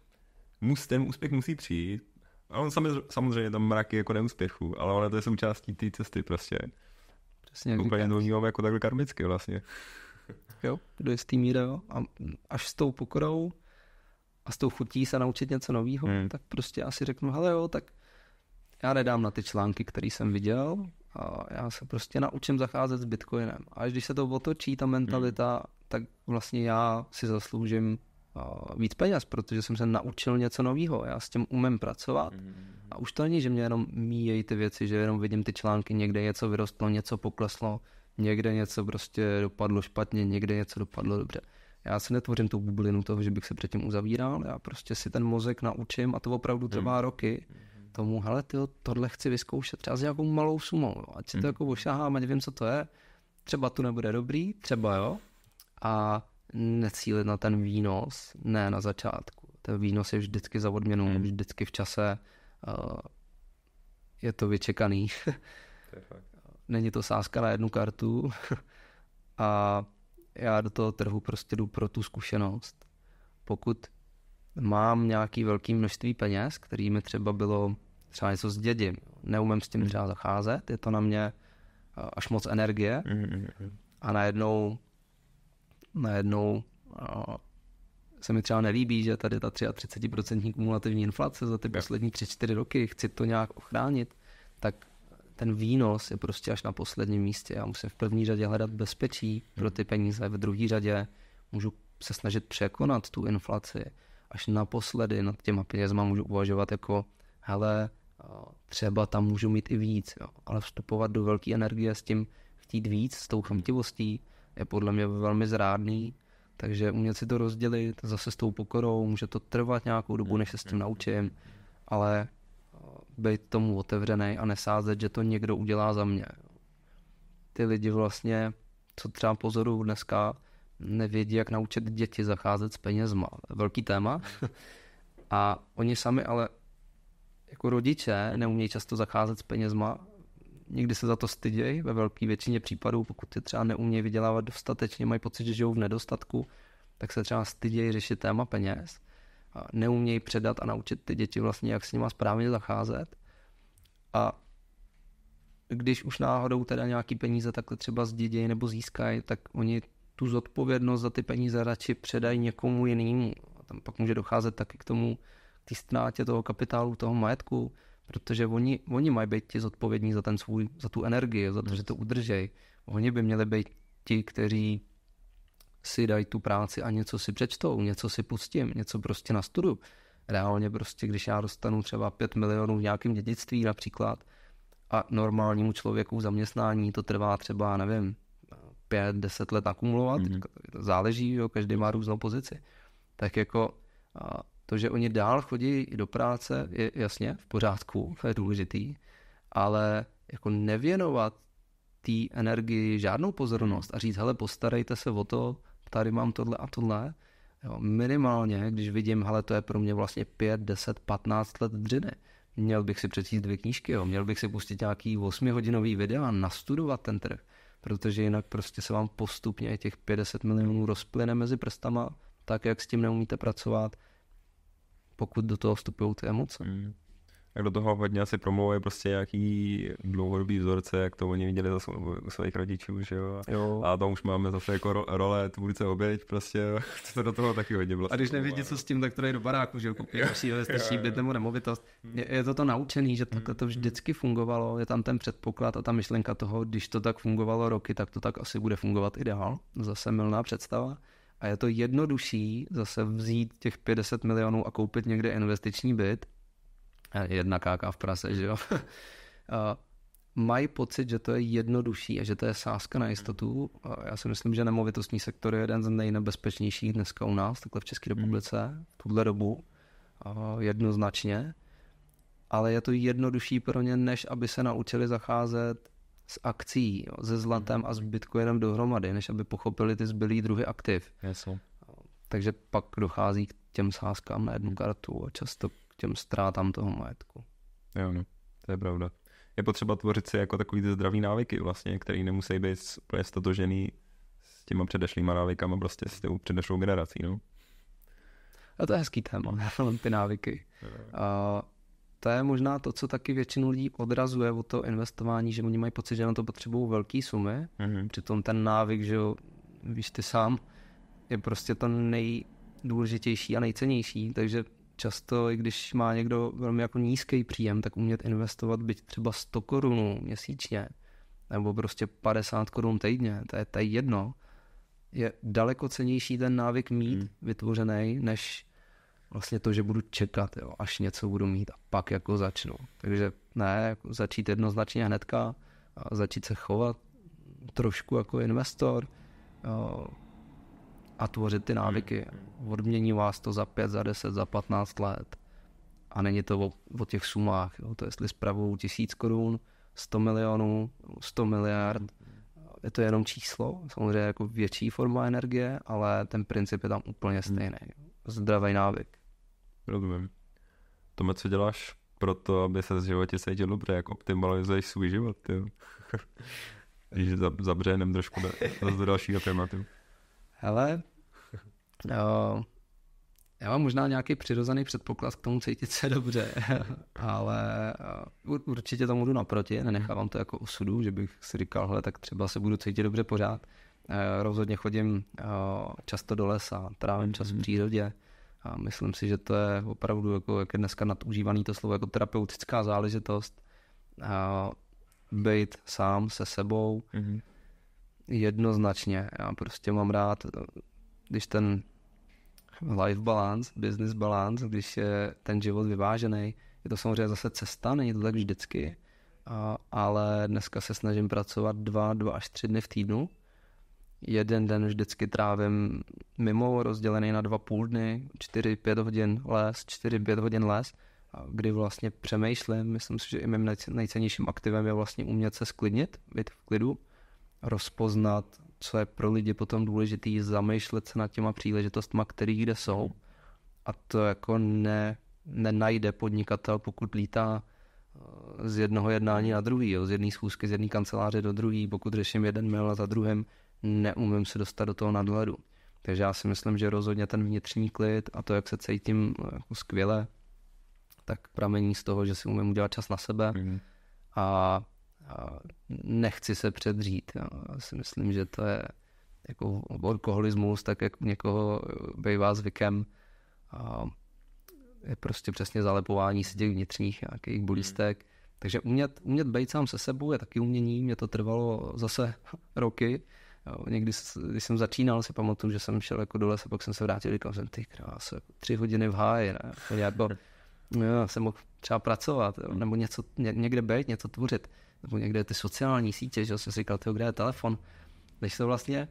mus, ten úspěch musí přijít, a on samozřejmě tam mraky jako neúspěchu, ale ono to je součástí té cesty prostě. Přesně. Úplně to jako takhle karmicky vlastně jo, do jistý míry, jo, a až s tou pokorou a s tou chutí se naučit něco nového, hmm. tak prostě asi řeknu, hele jo, tak já nedám na ty články, které jsem viděl, a já se prostě naučím zacházet s Bitcoinem. A když se to otočí, ta mentalita, hmm. tak vlastně já si zasloužím víc peněz, protože jsem se naučil něco nového. Já s tím umím pracovat hmm. a už to není, že mě jenom míjejí ty věci, že jenom vidím ty články, někde něco vyrostlo, něco pokleslo, někde něco prostě dopadlo špatně, někde něco dopadlo dobře. Já si netvořím tu bublinu toho, že bych se předtím uzavíral, já prostě si ten mozek naučím a to opravdu hmm. trvá hmm. roky tomu, hele, tyjo, tohle chci vyzkoušet třeba s nějakou malou sumou, jo. ať si to hmm. jako ošahám, ať vím, co to je, třeba tu nebude dobrý, třeba jo, a necílit na ten výnos, ne na začátku. Ten výnos je vždycky za odměnu, hmm. vždycky v čase, uh, je to vyčekaný. to je fakt není to sázka na jednu kartu a já do toho trhu prostě jdu pro tu zkušenost. Pokud mám nějaký velký množství peněz, který mi třeba bylo třeba něco zdědím, neumím s tím hmm. třeba zacházet, je to na mě až moc energie hmm, hmm, a najednou, najednou se mi třeba nelíbí, že tady ta 33% kumulativní inflace za ty poslední 3-4 roky, chci to nějak ochránit, tak ten výnos je prostě až na posledním místě. Já musím v první řadě hledat bezpečí pro hmm. ty peníze, v druhé řadě můžu se snažit překonat tu inflaci. Až naposledy nad těma penězma můžu uvažovat jako, hele, třeba tam můžu mít i víc, jo. ale vstupovat do velké energie s tím chtít víc, s tou chamtivostí, je podle mě velmi zrádný, takže umět si to rozdělit zase s tou pokorou, může to trvat nějakou dobu, než se s tím hmm. naučím, ale být tomu otevřený a nesázet, že to někdo udělá za mě. Ty lidi vlastně, co třeba pozoru dneska, nevědí, jak naučit děti zacházet s penězma. Velký téma. A oni sami ale jako rodiče neumějí často zacházet s penězma. Někdy se za to stydějí ve velké většině případů, pokud ty třeba neumějí vydělávat dostatečně, mají pocit, že žijou v nedostatku, tak se třeba stydějí řešit téma peněz neumějí předat a naučit ty děti vlastně, jak s nima správně zacházet. A když už náhodou teda nějaký peníze takhle třeba zdědějí nebo získají, tak oni tu zodpovědnost za ty peníze radši předají někomu jinému. A tam pak může docházet taky k tomu, k té ztrátě toho kapitálu, toho majetku, protože oni, oni mají být ti zodpovědní za ten svůj, za tu energii, za to, že to udržej. Oni by měli být ti, kteří si dají tu práci a něco si přečtou, něco si pustím, něco prostě nastuduju. Reálně prostě, když já dostanu třeba 5 milionů v nějakém dědictví například a normálnímu člověku v zaměstnání to trvá třeba, nevím, 5-10 let akumulovat, mm-hmm. záleží, jo, každý má různou pozici. Tak jako to, že oni dál chodí do práce, je jasně v pořádku, to je důležitý, ale jako nevěnovat té energii žádnou pozornost a říct, hele, postarejte se o to, tady mám tohle a tohle, jo, minimálně, když vidím, hele, to je pro mě vlastně 5, 10, 15 let dřiny, měl bych si přečíst dvě knížky, jo, měl bych si pustit nějaký 8-hodinový video a nastudovat ten trh, protože jinak prostě se vám postupně těch 50 milionů rozplyne mezi prstama, tak jak s tím neumíte pracovat, pokud do toho vstupují ty emoce. Mm tak do toho hodně asi promluvuje prostě nějaký dlouhodobý vzorce, jak to oni viděli u svých rodičů, že jo? jo. A tam už máme zase jako ro- role tvůrce oběť, prostě to do toho taky hodně bylo. A když nevědí, co s tím, tak to jde do baráku, že jo, koupí si starší byt nebo nemovitost. Hmm. Je, je, to to naučený, že takhle hmm. to vždycky fungovalo, je tam ten předpoklad a ta myšlenka toho, když to tak fungovalo roky, tak to tak asi bude fungovat i dál. Zase milná představa. A je to jednodušší zase vzít těch 50 milionů a koupit někde investiční byt, Eh, jedna káka v prase, že jo, eh, mají pocit, že to je jednodušší a že to je sázka na jistotu. Eh, já si myslím, že nemovitostní sektor je jeden z nejnebezpečnějších dneska u nás, takhle v České hmm. republice, tuhle dobu, jednoznačně. Ale je to jednodušší pro ně, než aby se naučili zacházet s akcí, jo, se zlatem a zbytku bitcoinem dohromady, než aby pochopili ty zbylý druhy aktiv. Yes. Takže pak dochází k těm sázkám na jednu kartu a často těm ztrátám toho majetku. Jo, no, to je pravda. Je potřeba tvořit si jako takový ty zdravý návyky vlastně, který nemusí být úplně stotožený s těma předešlýma návykama, prostě s tou předešlou generací, no. A to je hezký téma, ty návyky. A to je možná to, co taky většinu lidí odrazuje od toho investování, že oni mají pocit, že na to potřebují velké sumy, mm-hmm. přitom ten návyk, že víš ty sám, je prostě to nejdůležitější a nejcennější, takže často, i když má někdo velmi jako nízký příjem, tak umět investovat byť třeba 100 korun měsíčně, nebo prostě 50 korun týdně, to je to jedno, je daleko cenější ten návyk mít hmm. vytvořený, než vlastně to, že budu čekat, jo, až něco budu mít a pak jako začnu. Takže ne, jako začít jednoznačně hnedka a začít se chovat trošku jako investor, jo, a tvořit ty návyky. Hmm. Odmění vás to za 5, za 10, za 15 let. A není to o, o těch sumách. Jo. To jestli spravuju tisíc korun, 100 milionů, 100 miliard, hmm. je to jenom číslo, samozřejmě jako větší forma energie, ale ten princip je tam úplně hmm. stejný. Zdravý návyk. Rozumím. Tome, co děláš pro to, aby se v životě cítil dobře, jak optimalizuješ svůj život, jo? Když zabřehnem trošku do, do dalšího tématu. Hele, jo, já mám možná nějaký přirozený předpoklad k tomu cítit se dobře, ale eh, určitě tomu jdu naproti, nenechávám to jako osudu, že bych si říkal, hele, tak třeba se budu cítit dobře pořád. Eh, rozhodně chodím eh, často do lesa, trávím čas v mhm. přírodě a myslím si, že to je opravdu, jako, jak je dneska nadužívaný to slovo, jako terapeutická záležitost. Být sám se sebou, mm-hmm Jednoznačně. Já prostě mám rád, když ten life balance, business balance, když je ten život vyvážený. Je to samozřejmě zase cesta, není to tak vždycky, a, ale dneska se snažím pracovat dva, dva až tři dny v týdnu. Jeden den vždycky trávím mimo, rozdělený na dva půl dny, čtyři pět hodin les, čtyři pět hodin les, kdy vlastně přemýšlím, myslím si, že i mým nejcennějším aktivem je vlastně umět se sklidnit, být v klidu rozpoznat, co je pro lidi potom důležitý, zamýšlet se nad těma příležitostma, které kde jsou. A to jako ne, nenajde podnikatel, pokud lítá eh, z jednoho jednání na druhý, jo, z jedné schůzky, z jedné kanceláře do druhé, pokud řeším jeden mail a za druhým, neumím se dostat do toho nadhledu. Takže já si myslím, že rozhodně ten vnitřní klid a to, jak se cítím eh, jako skvěle, tak pramení z toho, že si umím udělat čas na sebe mm. a nechci se předřít. Já si myslím, že to je jako alkoholismus, tak jak někoho bývá zvykem, je prostě přesně zalepování si těch vnitřních nějakých bolístek. Hmm. Takže umět, umět být sám se sebou je taky umění, mě to trvalo zase roky. Jo, někdy, když jsem začínal, si pamatuju, že jsem šel jako do lesa, pak jsem se vrátil, říkal jsem, ty krása, jako tři hodiny v háji, ne? Jako, já, jako, jo, jsem mohl třeba pracovat, jo, nebo něco, ně, někde být, něco tvořit nebo někde ty sociální sítě, že jsem vlastně si říkal, tyho, kde je telefon, když se vlastně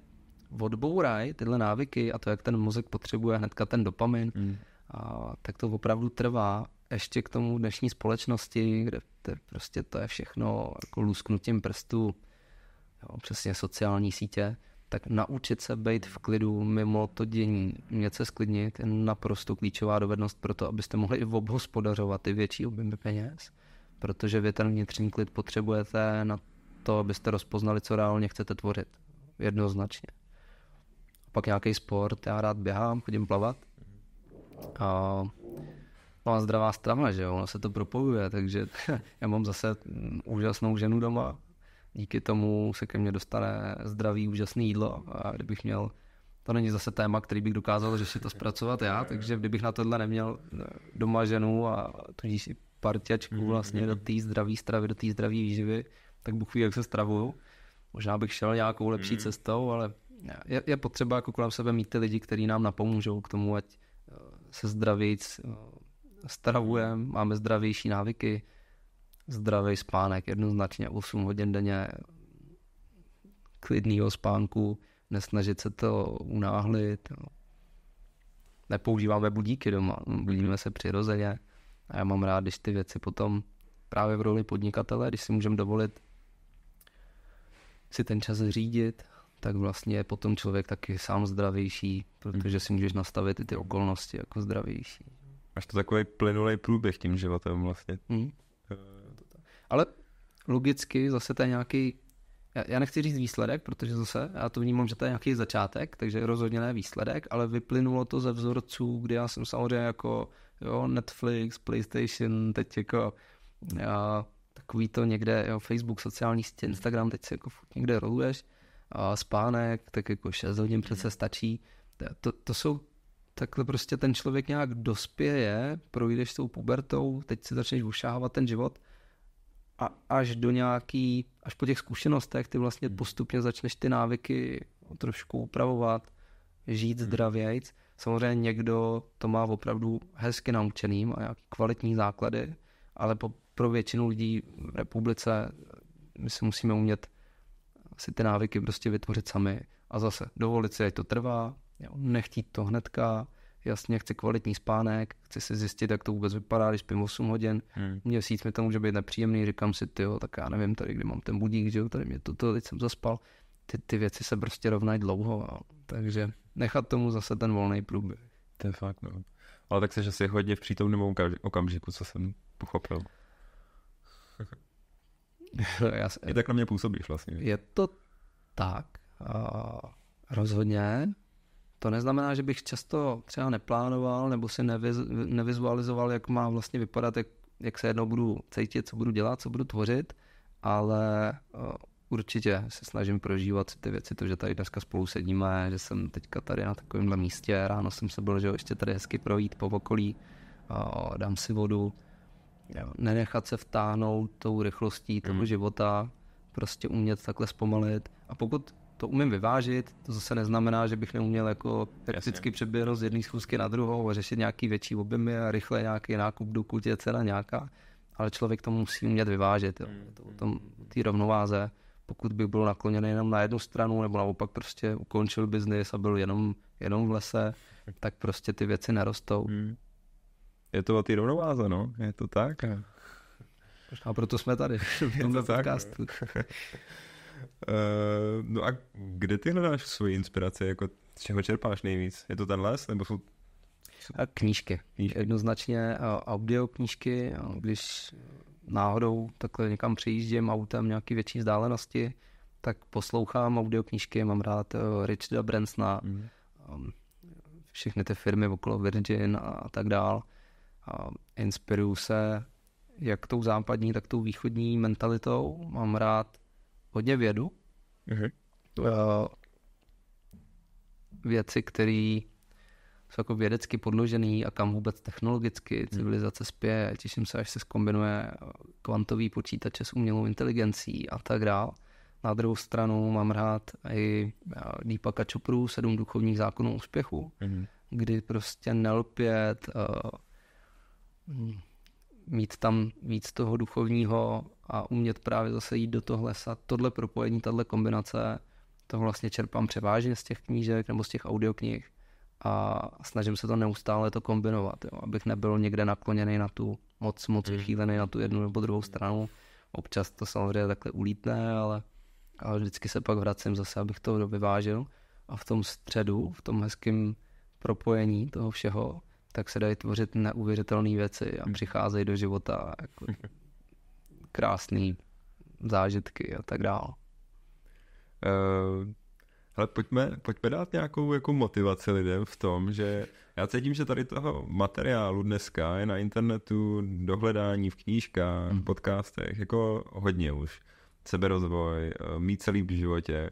odbouraj tyhle návyky a to, jak ten mozek potřebuje hnedka ten dopamin, mm. a, tak to opravdu trvá ještě k tomu dnešní společnosti, kde to prostě to je všechno jako lusknutím prstů, jo, přesně sociální sítě, tak naučit se být v klidu mimo to dění, umět se sklidnit je naprosto klíčová dovednost pro to, abyste mohli i obhospodařovat ty větší objemy peněz protože vy ten vnitřní klid potřebujete na to, abyste rozpoznali, co reálně chcete tvořit. Jednoznačně. Pak nějaký sport, já rád běhám, chodím plavat. A no a zdravá strava, že jo, ona se to propojuje, takže já mám zase úžasnou ženu doma. Díky tomu se ke mně dostane zdravý, úžasný jídlo. A kdybych měl to není zase téma, který bych dokázal že si to zpracovat já, takže kdybych na tohle neměl doma ženu a tudíž i partiačků mm-hmm. vlastně do mhm. té zdravé stravy, do té zdravé výživy, tak Bůh ví, jak se stravuju. Možná bych šel nějakou lepší mm-hmm. cestou, ale je, je potřeba jako kolem sebe mít ty lidi, kteří nám napomůžou k tomu, ať eh, se zdravíc eh, stravujeme, máme zdravější návyky, zdravý spánek, jednoznačně 8 hodin denně klidného spánku, nesnažit se to unáhlit. Nepoužíváme budíky doma, budíme se přirozeně. A já mám rád, když ty věci potom právě v roli podnikatele, když si můžeme dovolit si ten čas řídit, tak vlastně je potom člověk taky sám zdravější, protože mhm. si můžeš nastavit i ty okolnosti jako zdravější. Až to takový plynulý průběh tím životem vlastně. Mm. Ale logicky zase to je nějaký, já, já nechci říct výsledek, protože zase já to vnímám, že to je nějaký začátek, takže rozhodně ne výsledek, ale vyplynulo to ze vzorců, kde já jsem samozřejmě jako jo, Netflix, PlayStation, teď jako a, takový to někde, jo, Facebook, sociální sítě, hmm. Instagram, teď se jako furt někde roluješ, a spánek, tak jako 6 hodin přece hmm. stačí. To, to jsou takhle prostě ten člověk nějak dospěje, projdeš tou pubertou, teď si začneš ušáhovat ten život a až do nějaký, až po těch zkušenostech ty vlastně hmm. postupně začneš ty návyky trošku upravovat, žít zdravějc. Hmm Samozřejmě někdo to má opravdu hezky naučeným a nějaký kvalitní základy, ale po, pro většinu lidí v republice eh, my si musíme umět si ty návyky prostě vytvořit sami a zase dovolit si, ať to trvá, jo, nechtít to hnedka, jasně, chci kvalitní spánek, chci si zjistit, jak to vůbec vypadá, když spím 8 hodin, hmm. měsíc mi to může být nepříjemný, říkám si, ty tak já nevím, tady kdy mám ten budík, že jo, tady mě toto, teď jsem zaspal, ty, ty věci se prostě rovnají dlouho, takže nechat tomu zase ten volný průběh. To je fakt, no. Ale tak se že si hodně v přítomném okamžiku, co jsem pochopil. Já, je tak na mě působíš vlastně. Je to tak. A rozhodně. To neznamená, že bych často třeba neplánoval nebo si neviz, nevizualizoval, jak má vlastně vypadat, jak, jak se jednou budu cítit, co budu dělat, co budu tvořit, ale určitě se snažím prožívat ty věci, to, že tady dneska spolu sedíme, že jsem teďka tady na takovémhle místě, ráno jsem se byl, že ještě tady hezky projít po okolí, dám si vodu, nenechat se vtáhnout tou rychlostí toho mm. života, prostě umět takhle zpomalit a pokud to umím vyvážit, to zase neznamená, že bych neuměl jako prakticky přeběhnout z jedné schůzky na druhou a řešit nějaký větší objemy a rychle nějaký nákup, do je cena nějaká, ale člověk to musí umět vyvážit, jo. Mm. To, to, té rovnováze pokud bych byl nakloněný jenom na jednu stranu, nebo naopak prostě ukončil biznis a byl jenom, jenom v lese, tak prostě ty věci nerostou. Hmm. Je to o té rovnováze, no? Je to tak? A, proto jsme tady v tomhle to podcastu. Tak, Uh, eh, no a kde ty hledáš svoji inspiraci? Jako, z čeho čerpáš nejvíc? Je to ten les? Nebo jsou... Knížky. knížky. Jednoznačně eh, audio knížky. Eh, když náhodou takhle někam přejíždím autem nějaký větší vzdálenosti, tak poslouchám audioknížky, mám rád eh, Richarda Bransona, mm. všechny ty firmy okolo Virgin a tak dál. A inspiruju se jak tou západní, tak tou východní mentalitou. Mám rád hodně vědu. Mm-hmm. věci, které jsou jako vědecky podložený a kam vůbec technologicky hmm. civilizace spěje. Těším se, až se skombinuje kvantový počítače s umělou inteligencí a tak dále. Na druhou stranu mám rád i eh, Deepaka Chopru, sedm duchovních zákonů úspěchu, mm-hmm. kdy prostě nelpět, eh, hm, mít tam víc toho duchovního a umět právě zase jít do toho lesa. Tohle propojení, tahle kombinace, to vlastně čerpám převážně z těch knížek nebo z těch audioknih a snažím se to neustále to kombinovat, jo, abych nebyl někde nakloněný na tu moc, moc vychýlený hmm. na tu jednu nebo druhou stranu. Občas to samozřejmě takhle ulítne, ale, ale vždycky se pak vracím zase, abych to vyvážil. A v tom středu, v tom hezkém propojení toho všeho, tak se dají tvořit neuvěřitelné věci a hmm. přicházejí do života jako krásné zážitky a tak dále. Uh ale pojďme, pojďme dát nějakou jako motivaci lidem v tom, že já cítím, že tady toho materiálu dneska je na internetu, dohledání v knížkách, hmm. podcastech, jako hodně už. Seberozvoj, eh, mít celý v životě.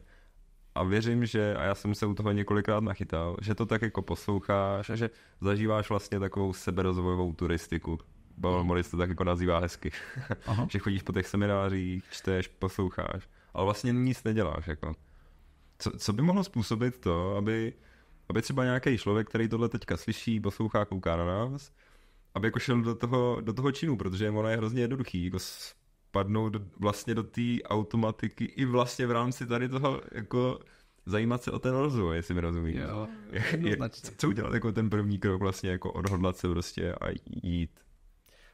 A věřím, že, a já jsem se u toho několikrát nachytal, že to tak jako posloucháš a že zažíváš vlastně takovou seberozvojovou turistiku. Pavel Moritz to tak jako nazývá hezky. Aha. že chodíš po těch seminářích, čteš, posloucháš, ale vlastně nic neděláš. Jako. Co, co by mohlo způsobit to, aby, aby třeba nějaký člověk, který tohle teďka slyší, poslouchá, kouká na nás, aby jako šel do toho, do toho činu, protože ono je hrozně jednoduchý, jako spadnout do, vlastně do té automatiky i vlastně v rámci tady toho jako zajímat se o ten rozvoj, jestli mi rozumíš. Jo, Co udělat jako ten první krok vlastně, jako odhodlat se prostě a jít?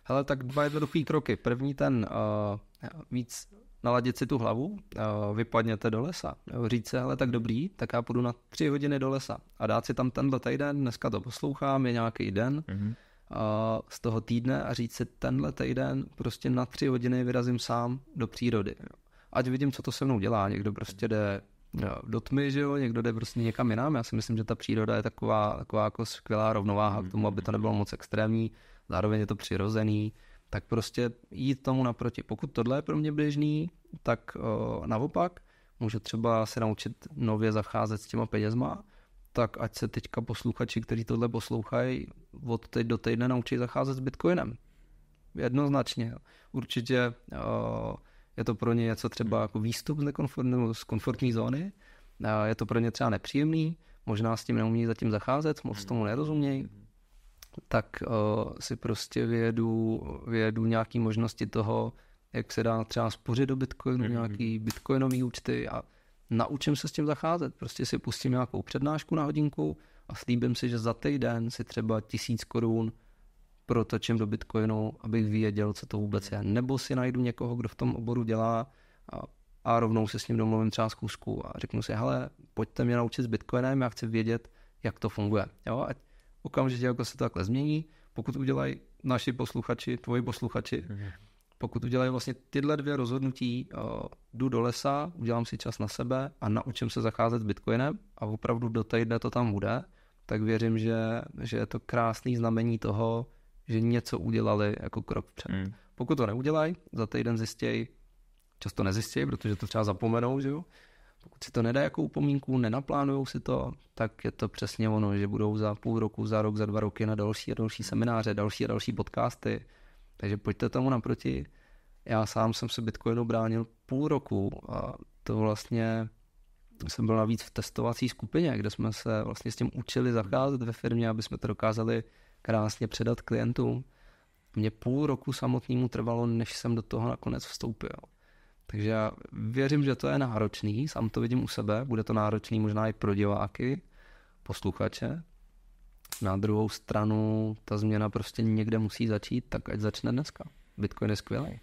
Hele, tak dva jednoduchý kroky. První ten uh, víc naladit si tu hlavu, vypadněte do lesa. Říct si, ale tak dobrý, tak já půjdu na tři hodiny do lesa a dát si tam tenhle týden, dneska to poslouchám, je nějaký den mm-hmm. z toho týdne a říct si, tenhle týden prostě na tři hodiny vyrazím sám do přírody. Ať vidím, co to se mnou dělá. Někdo prostě jde do tmy, že jo, někdo jde prostě někam jinam. Já si myslím, že ta příroda je taková, taková jako skvělá rovnováha k mhm. tomu, aby to nebylo moc extrémní, zároveň je to přirozený tak prostě jít tomu naproti. Pokud tohle je pro mě běžný, tak uh, naopak můžu třeba se naučit nově zacházet s těma penězma, tak ať se teďka posluchači, kteří tohle poslouchají, od teď do týdne naučí zacházet s bitcoinem. Jednoznačně. Určitě uh, je to pro ně něco třeba jako výstup z, z komfortní zóny, uh, je to pro ně třeba nepříjemný, možná s tím neumí zatím zacházet, moc hmm. tomu nerozumějí, tak uh, si prostě vyjedu, vyjedu nějaké možnosti toho, jak se dá třeba spořit do Bitcoinu, mm-hmm. nějaký mhm. bitcoinový účty a naučím se s tím zacházet. Prostě si pustím nějakou přednášku na hodinku a slíbím si, že za týden si třeba tisíc korun protočím do Bitcoinu, abych věděl, co to vůbec je. Nebo si najdu někoho, kdo v tom oboru dělá a, a rovnou se s ním domluvím třeba zkusku a řeknu si, hele, pojďte mě naučit s Bitcoinem, já chci vědět, jak to funguje. Jo? Ať, okamžitě jako se to takhle změní, pokud udělají naši posluchači, tvoji posluchači, mhm. pokud udělají vlastně tyhle dvě rozhodnutí, uh, jdu do lesa, udělám si čas na sebe a naučím se zacházet s Bitcoinem a opravdu do týdne to tam bude, tak věřím, že, že je to krásný znamení toho, že něco udělali jako krok před. Mm. Pokud to neudělají, za týden zjistějí, často nezjistějí, protože to třeba zapomenou, že jo, pokud si to nedá jako upomínku, nenaplánujou si to, tak je to přesně ono, že budou za půl roku, za rok, za dva roky na další a další semináře, další a další podcasty. Takže pojďte tomu naproti. Já sám jsem se Bitcoin bránil půl roku a to vlastně jsem byl navíc v testovací skupině, kde jsme se vlastně s tím učili zacházet ve firmě, aby jsme to dokázali krásně předat klientům. Mě půl roku samotnému trvalo, než jsem do toho nakonec vstoupil. Takže já věřím, že to je náročný, sám to vidím u sebe, bude to náročný možná i pro diváky, posluchače. Na druhou stranu ta změna prostě někde musí začít, tak ať začne dneska. Bitcoin je skvělý.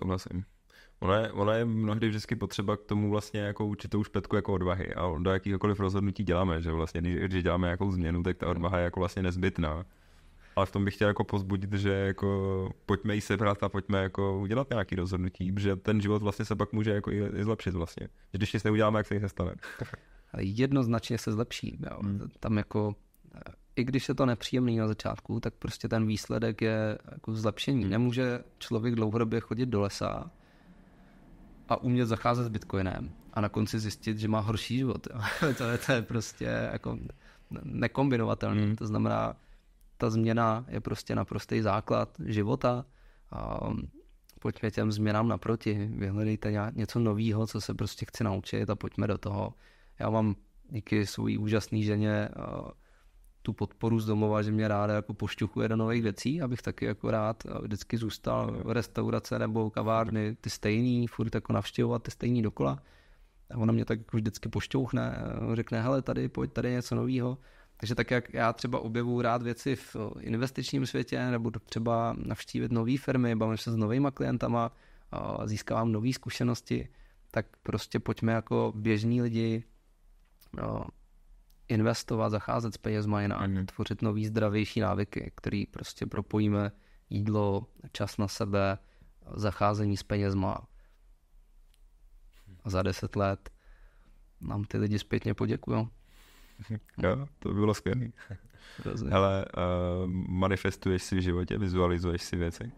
Souhlasím. Ona je, ona je mnohdy vždycky potřeba k tomu vlastně jako určitou špetku jako odvahy a do jakýkoliv rozhodnutí děláme, že vlastně když, když děláme nějakou změnu, tak ta odvaha je jako vlastně nezbytná. Ale v tom bych chtěl jako pozbudit, že jako pojďme jí sebrat a pojďme jako udělat nějaký rozhodnutí, že ten život vlastně se pak může jako i, zlepšit vlastně. Že když nic neuděláme, jak se nic nestane. Jednoznačně se zlepší. Jo. Hmm. Tam jako i když je to nepříjemný na začátku, tak prostě ten výsledek je jako zlepšení. Hmm. Nemůže člověk dlouhodobě chodit do lesa a umět zacházet s bitcoinem a na konci zjistit, že má horší život. to, je, to je prostě jako nekombinovatelné. Hmm. To znamená, ta změna je prostě naprostý základ života. A um, pojďme těm změnám naproti, vyhledejte něco nového, co se prostě chci naučit a pojďme do toho. Já mám díky svojí úžasné ženě tu podporu z domova, že mě ráda jako pošťuchuje do nových věcí, abych taky jako rád vždycky zůstal v restaurace nebo kavárny, ty stejný, furt jako navštěvovat ty stejný dokola. A ona mě tak jako vždycky pošťouchne, řekne, hele, tady, pojď, tady je něco nového. Takže tak, jak já třeba objevuju rád věci v investičním světě, nebo třeba navštívit nové firmy, bavím se s novými klientama, získávám nové zkušenosti, tak prostě pojďme jako běžní lidi investovat, zacházet s penězma jinak, mm. tvořit nový zdravější návyky, který prostě propojíme jídlo, čas na sebe, zacházení s penězma. A za deset let nám ty lidi zpětně poděkují. jo, to by bylo skvělé. Ale uh, eh, manifestuješ si v životě, vizualizuješ si věci?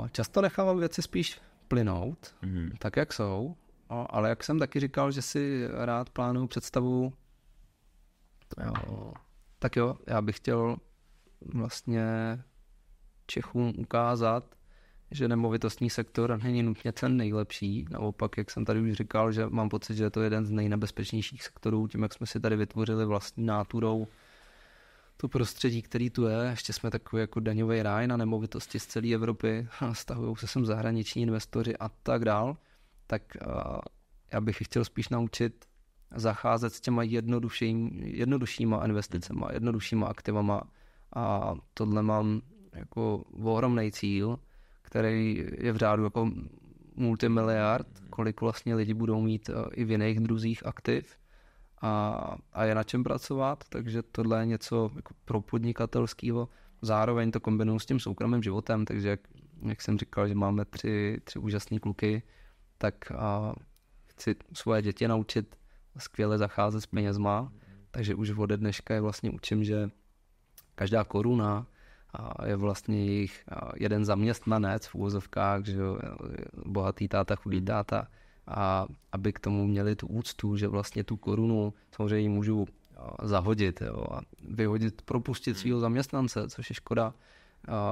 Uh, často nechávám věci spíš plynout, mm. tak jak jsou, ale jak jsem taky říkal, že si rád plánuju představu, jo. tak jo, já bych chtěl vlastně Čechům ukázat, že nemovitostní sektor není nutně ten nejlepší. Naopak, jak jsem tady už říkal, že mám pocit, že je to jeden z nejnebezpečnějších sektorů, tím, jak jsme si tady vytvořili vlastní náturou to prostředí, který tu je. Ještě jsme takový jako daňový ráj na nemovitosti z celé Evropy, stahují se sem zahraniční investoři a tak dál. Tak eh, já bych chtěl spíš naučit zacházet s těma jednodušším, jednoduššíma investicemi, jednoduššíma aktivama a tohle mám jako ohromný cíl který je v řádu jako multimiliard, mhm. kolik vlastně lidi budou mít eh, i v jiných druzích aktiv a, a je na čem pracovat, takže tohle je něco jako pro podnikatelského. Zároveň to kombinuju s tím soukromým životem, takže jak, jak jsem říkal, že máme tři, tři úžasné kluky, tak a, chci svoje děti naučit skvěle zacházet s penězma, mhm. takže už ode dneška je vlastně učím, že každá koruna je vlastně jejich jeden zaměstnanec v úvozovkách, že bohatý táta, chudý hmm. táta, a aby k tomu měli tu úctu, že vlastně tu korunu samozřejmě můžu zahodit jo, a vyhodit, propustit hmm. svého zaměstnance, což je škoda,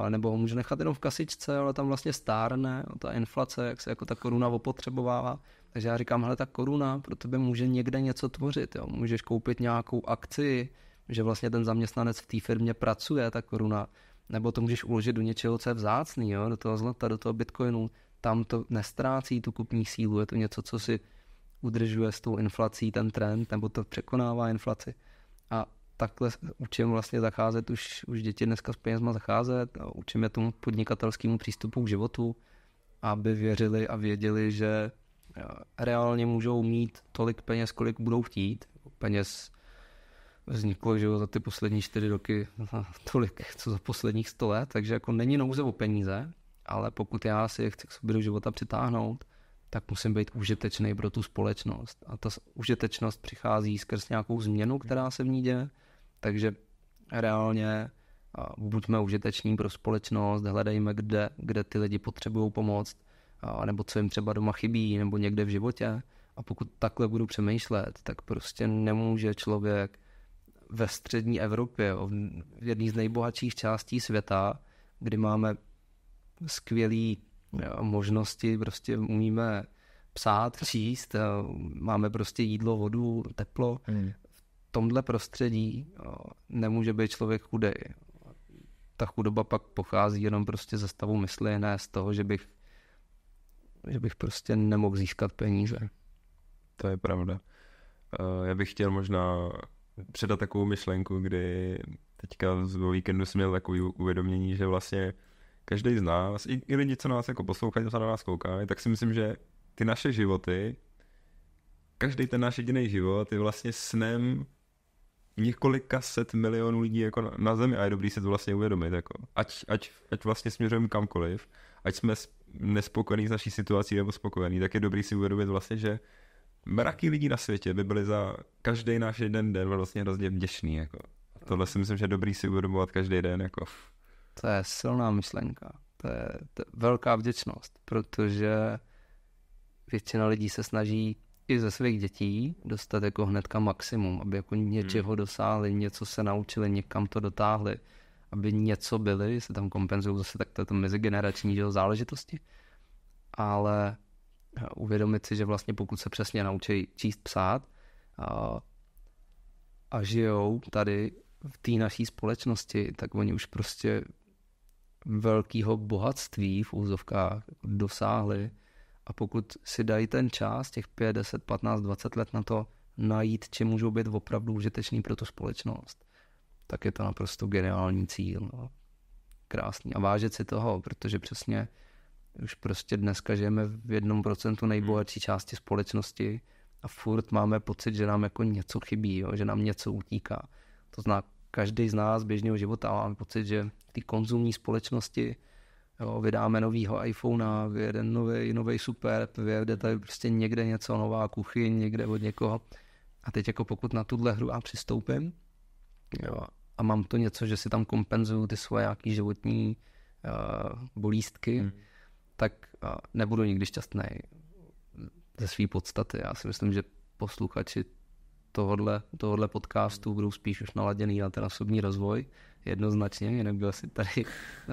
nebo ho můžu nechat jenom v kasičce, ale tam vlastně stárne ta inflace, jak se jako ta koruna opotřebovává. Takže já říkám, hele, ta koruna pro tebe může někde něco tvořit. Jo. Můžeš koupit nějakou akci, že vlastně ten zaměstnanec v té firmě pracuje, ta koruna nebo to můžeš uložit do něčeho, co je vzácný, jo? do toho zlata, do toho bitcoinu, tam to nestrácí tu kupní sílu, je to něco, co si udržuje s tou inflací ten trend, nebo to překonává inflaci. A takhle učím vlastně zacházet, už, už děti dneska s penězma zacházet, a učím je tomu podnikatelskému přístupu k životu, aby věřili a věděli, že eh, reálně můžou mít tolik peněz, kolik budou chtít. Peněz vzniklo že jo, za ty poslední čtyři roky tolik, co za posledních sto let, takže jako není nouze o peníze, ale pokud já si chci k sobě do života přitáhnout, tak musím být užitečný pro tu společnost. A ta užitečnost přichází skrz nějakou změnu, která se v ní děje, takže reálně buďme užiteční pro společnost, hledejme, kde, kde ty lidi potřebují pomoc, nebo co jim třeba doma chybí, nebo někde v životě. A pokud takhle budu přemýšlet, tak prostě nemůže člověk ve střední Evropě, v jedné z nejbohatších částí světa, kdy máme skvělé eh, možnosti, prostě umíme psát, číst, eh, máme prostě jídlo, vodu, teplo. Hmm. V tomhle prostředí eh, nemůže být člověk chudý. Ta chudoba pak pochází jenom prostě ze stavu mysli, ne z toho, že bych, že bych prostě nemohl získat peníze. To je pravda. Já bych chtěl možná předat takovou myšlenku, kdy teďka z víkendu jsem měl takový uvědomění, že vlastně každý z nás, i, i lidi, co nás jako poslouchají, co na nás koukají, tak si myslím, že ty naše životy, každý ten náš jediný život je vlastně snem několika set milionů lidí jako na, na zemi a je dobrý se to vlastně uvědomit. Jako. Ať, ať, ať vlastně směřujeme kamkoliv, ať jsme nespokojení s naší situací nebo spokojení, tak je dobrý si uvědomit vlastně, že mraky lidí na světě by byly za každý náš jeden den vlastně hrozně vděčný. Jako. Tohle si myslím, že je dobrý si uvědomovat každý den. Jako. To je silná myšlenka. To je, to je velká vděčnost, protože většina lidí se snaží i ze svých dětí dostat jako hnedka maximum, aby jako hmm. něčeho hmm. dosáhli, něco se naučili, někam to dotáhli, aby něco byli, se tam kompenzují zase takto to mezigenerační záležitosti. Ale Eh, uvědomit si, že vlastně pokud se přesně naučí číst, psát a, a žijou tady v té naší společnosti, tak oni už prostě velkého bohatství v úzovkách jako dosáhli a pokud si dají ten čas, těch 5, 10, 15, 20 let na to najít, čím můžou být opravdu užitečný pro tu společnost, tak je to naprosto geniální cíl. No. Krásný. A vážit si toho, protože přesně už prostě dneska žijeme v jednom procentu nejbohatší hmm. části společnosti a furt máme pocit, že nám jako něco chybí, jo, že nám něco utíká. To zná každý z nás běžného života a mám pocit, že ty konzumní společnosti jo, vydáme novýho iPhone, vyjede nový, nový super, vyjede tady prostě někde něco, nová kuchyň, někde od někoho. A teď jako pokud na tuhle hru a přistoupím jo, a mám to něco, že si tam kompenzuju ty svoje nějaký životní uh, bolístky, hmm tak nebudu nikdy šťastný ze své podstaty. Já si myslím, že posluchači tohodle, tohodle podcastu budou spíš už naladěný na ten osobní rozvoj, jednoznačně, jinak by asi tady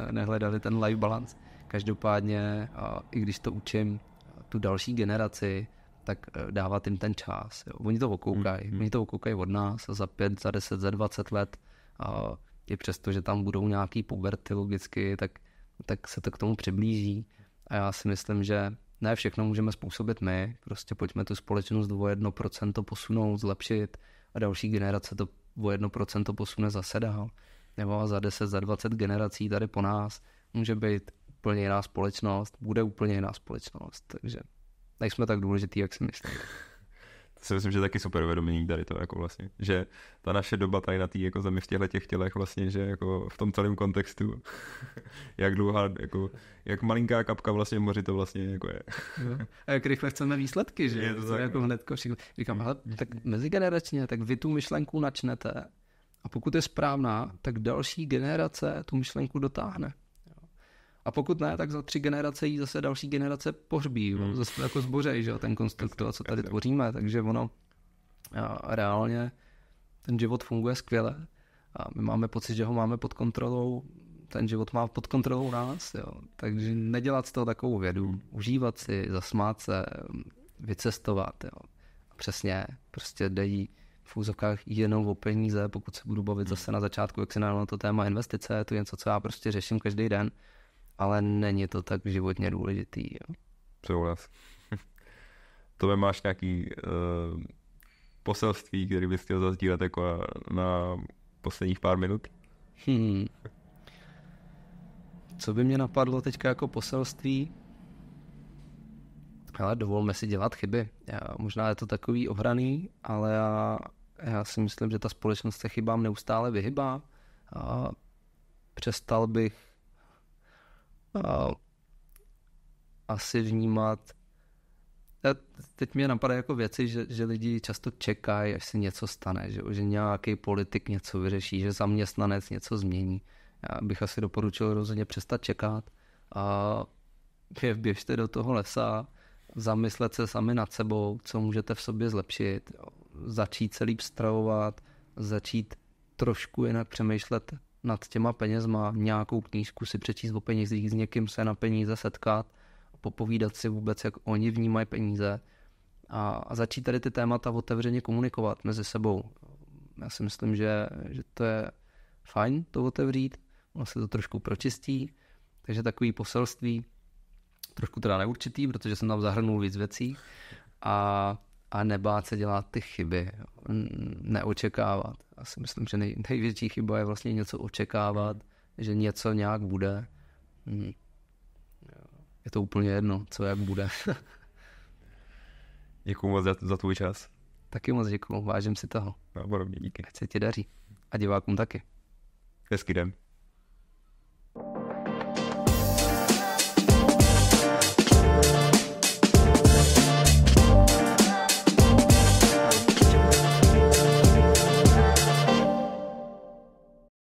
e, nehledali ten life balance. Každopádně, i když to učím tu další generaci, tak e, dávat jim ten čas. Jo. Oni to okoukají, mm-hmm. oni to okoukají od nás za pět, za deset, za dvacet let i přesto, že tam budou nějaký puberty logicky, tak, tak se to k tomu přiblíží a já si myslím, že ne všechno můžeme způsobit my, prostě pojďme tu společnost o jedno procento posunout, zlepšit a další generace to o jedno procento posune zase dál. Nebo za 10, za 20 generací tady po nás může být úplně jiná společnost, bude úplně jiná společnost, takže nejsme tak důležitý, jak si myslíte si myslím, že taky super uvědomění tady to, jako vlastně, že ta naše doba tady na té jako zemi v těchto těch tělech vlastně, že jako v tom celém kontextu, jak dlouhá, jako, jak malinká kapka vlastně v moři to vlastně jako je. A jak rychle chceme výsledky, že? Je to, to tak, jako no. hnedko všichni. Říkám, hele, tak mezigeneračně, tak vy tu myšlenku načnete a pokud je správná, tak další generace tu myšlenku dotáhne. A pokud ne, tak za tři generace jí zase další generace pohřbí, hmm. zase jako zbořej, že ten konstruktor, co tady tvoříme, takže ono a reálně ten život funguje skvěle a my máme pocit, že ho máme pod kontrolou, ten život má pod kontrolou nás, jo. takže nedělat z toho takovou vědu, hmm. užívat si, zasmát se, vycestovat. Jo. A přesně, prostě dejí v úzovkách jenom o peníze, pokud se budu bavit hmm. zase na začátku, jak se na to téma investice, je to něco, co já prostě řeším každý den, ale není to tak životně důležitý. Jo. Souhlas. to máš nějaký uh, poselství, který bys chtěl zazdílet jako na, na posledních pár minut? Hmm. Co by mě napadlo teďka jako poselství? Ale dovolme si dělat chyby. Já, možná je to takový ohraný, ale já, já si myslím, že ta společnost se chybám neustále vyhybá. A přestal bych a asi vnímat. A teď mě napadá jako věci, že, že lidi často čekají, až se něco stane, že, že nějaký politik něco vyřeší, že zaměstnanec něco změní. Já bych asi doporučil rozhodně přestat čekat a běžte do toho lesa, zamyslet se sami nad sebou, co můžete v sobě zlepšit, začít se líp stravovat, začít trošku jinak přemýšlet nad těma penězma nějakou knížku si přečíst o penězích, s někým se na peníze setkat, popovídat si vůbec, jak oni vnímají peníze a, a začít tady ty témata otevřeně komunikovat mezi sebou. Já si myslím, že, že to je fajn to otevřít, ono se to trošku pročistí, takže takový poselství, trošku teda neurčitý, protože jsem tam zahrnul víc věcí a, a nebát se dělat ty chyby, neočekávat si myslím, že nej, největší chyba je vlastně něco očekávat, že něco nějak bude. Hmm. Je to úplně jedno, co jak bude. děkuji moc za, za tvůj čas. Taky moc děkuji, vážím si toho. No, podobně, díky. Ať se ti daří. A divákům taky. Hezký den.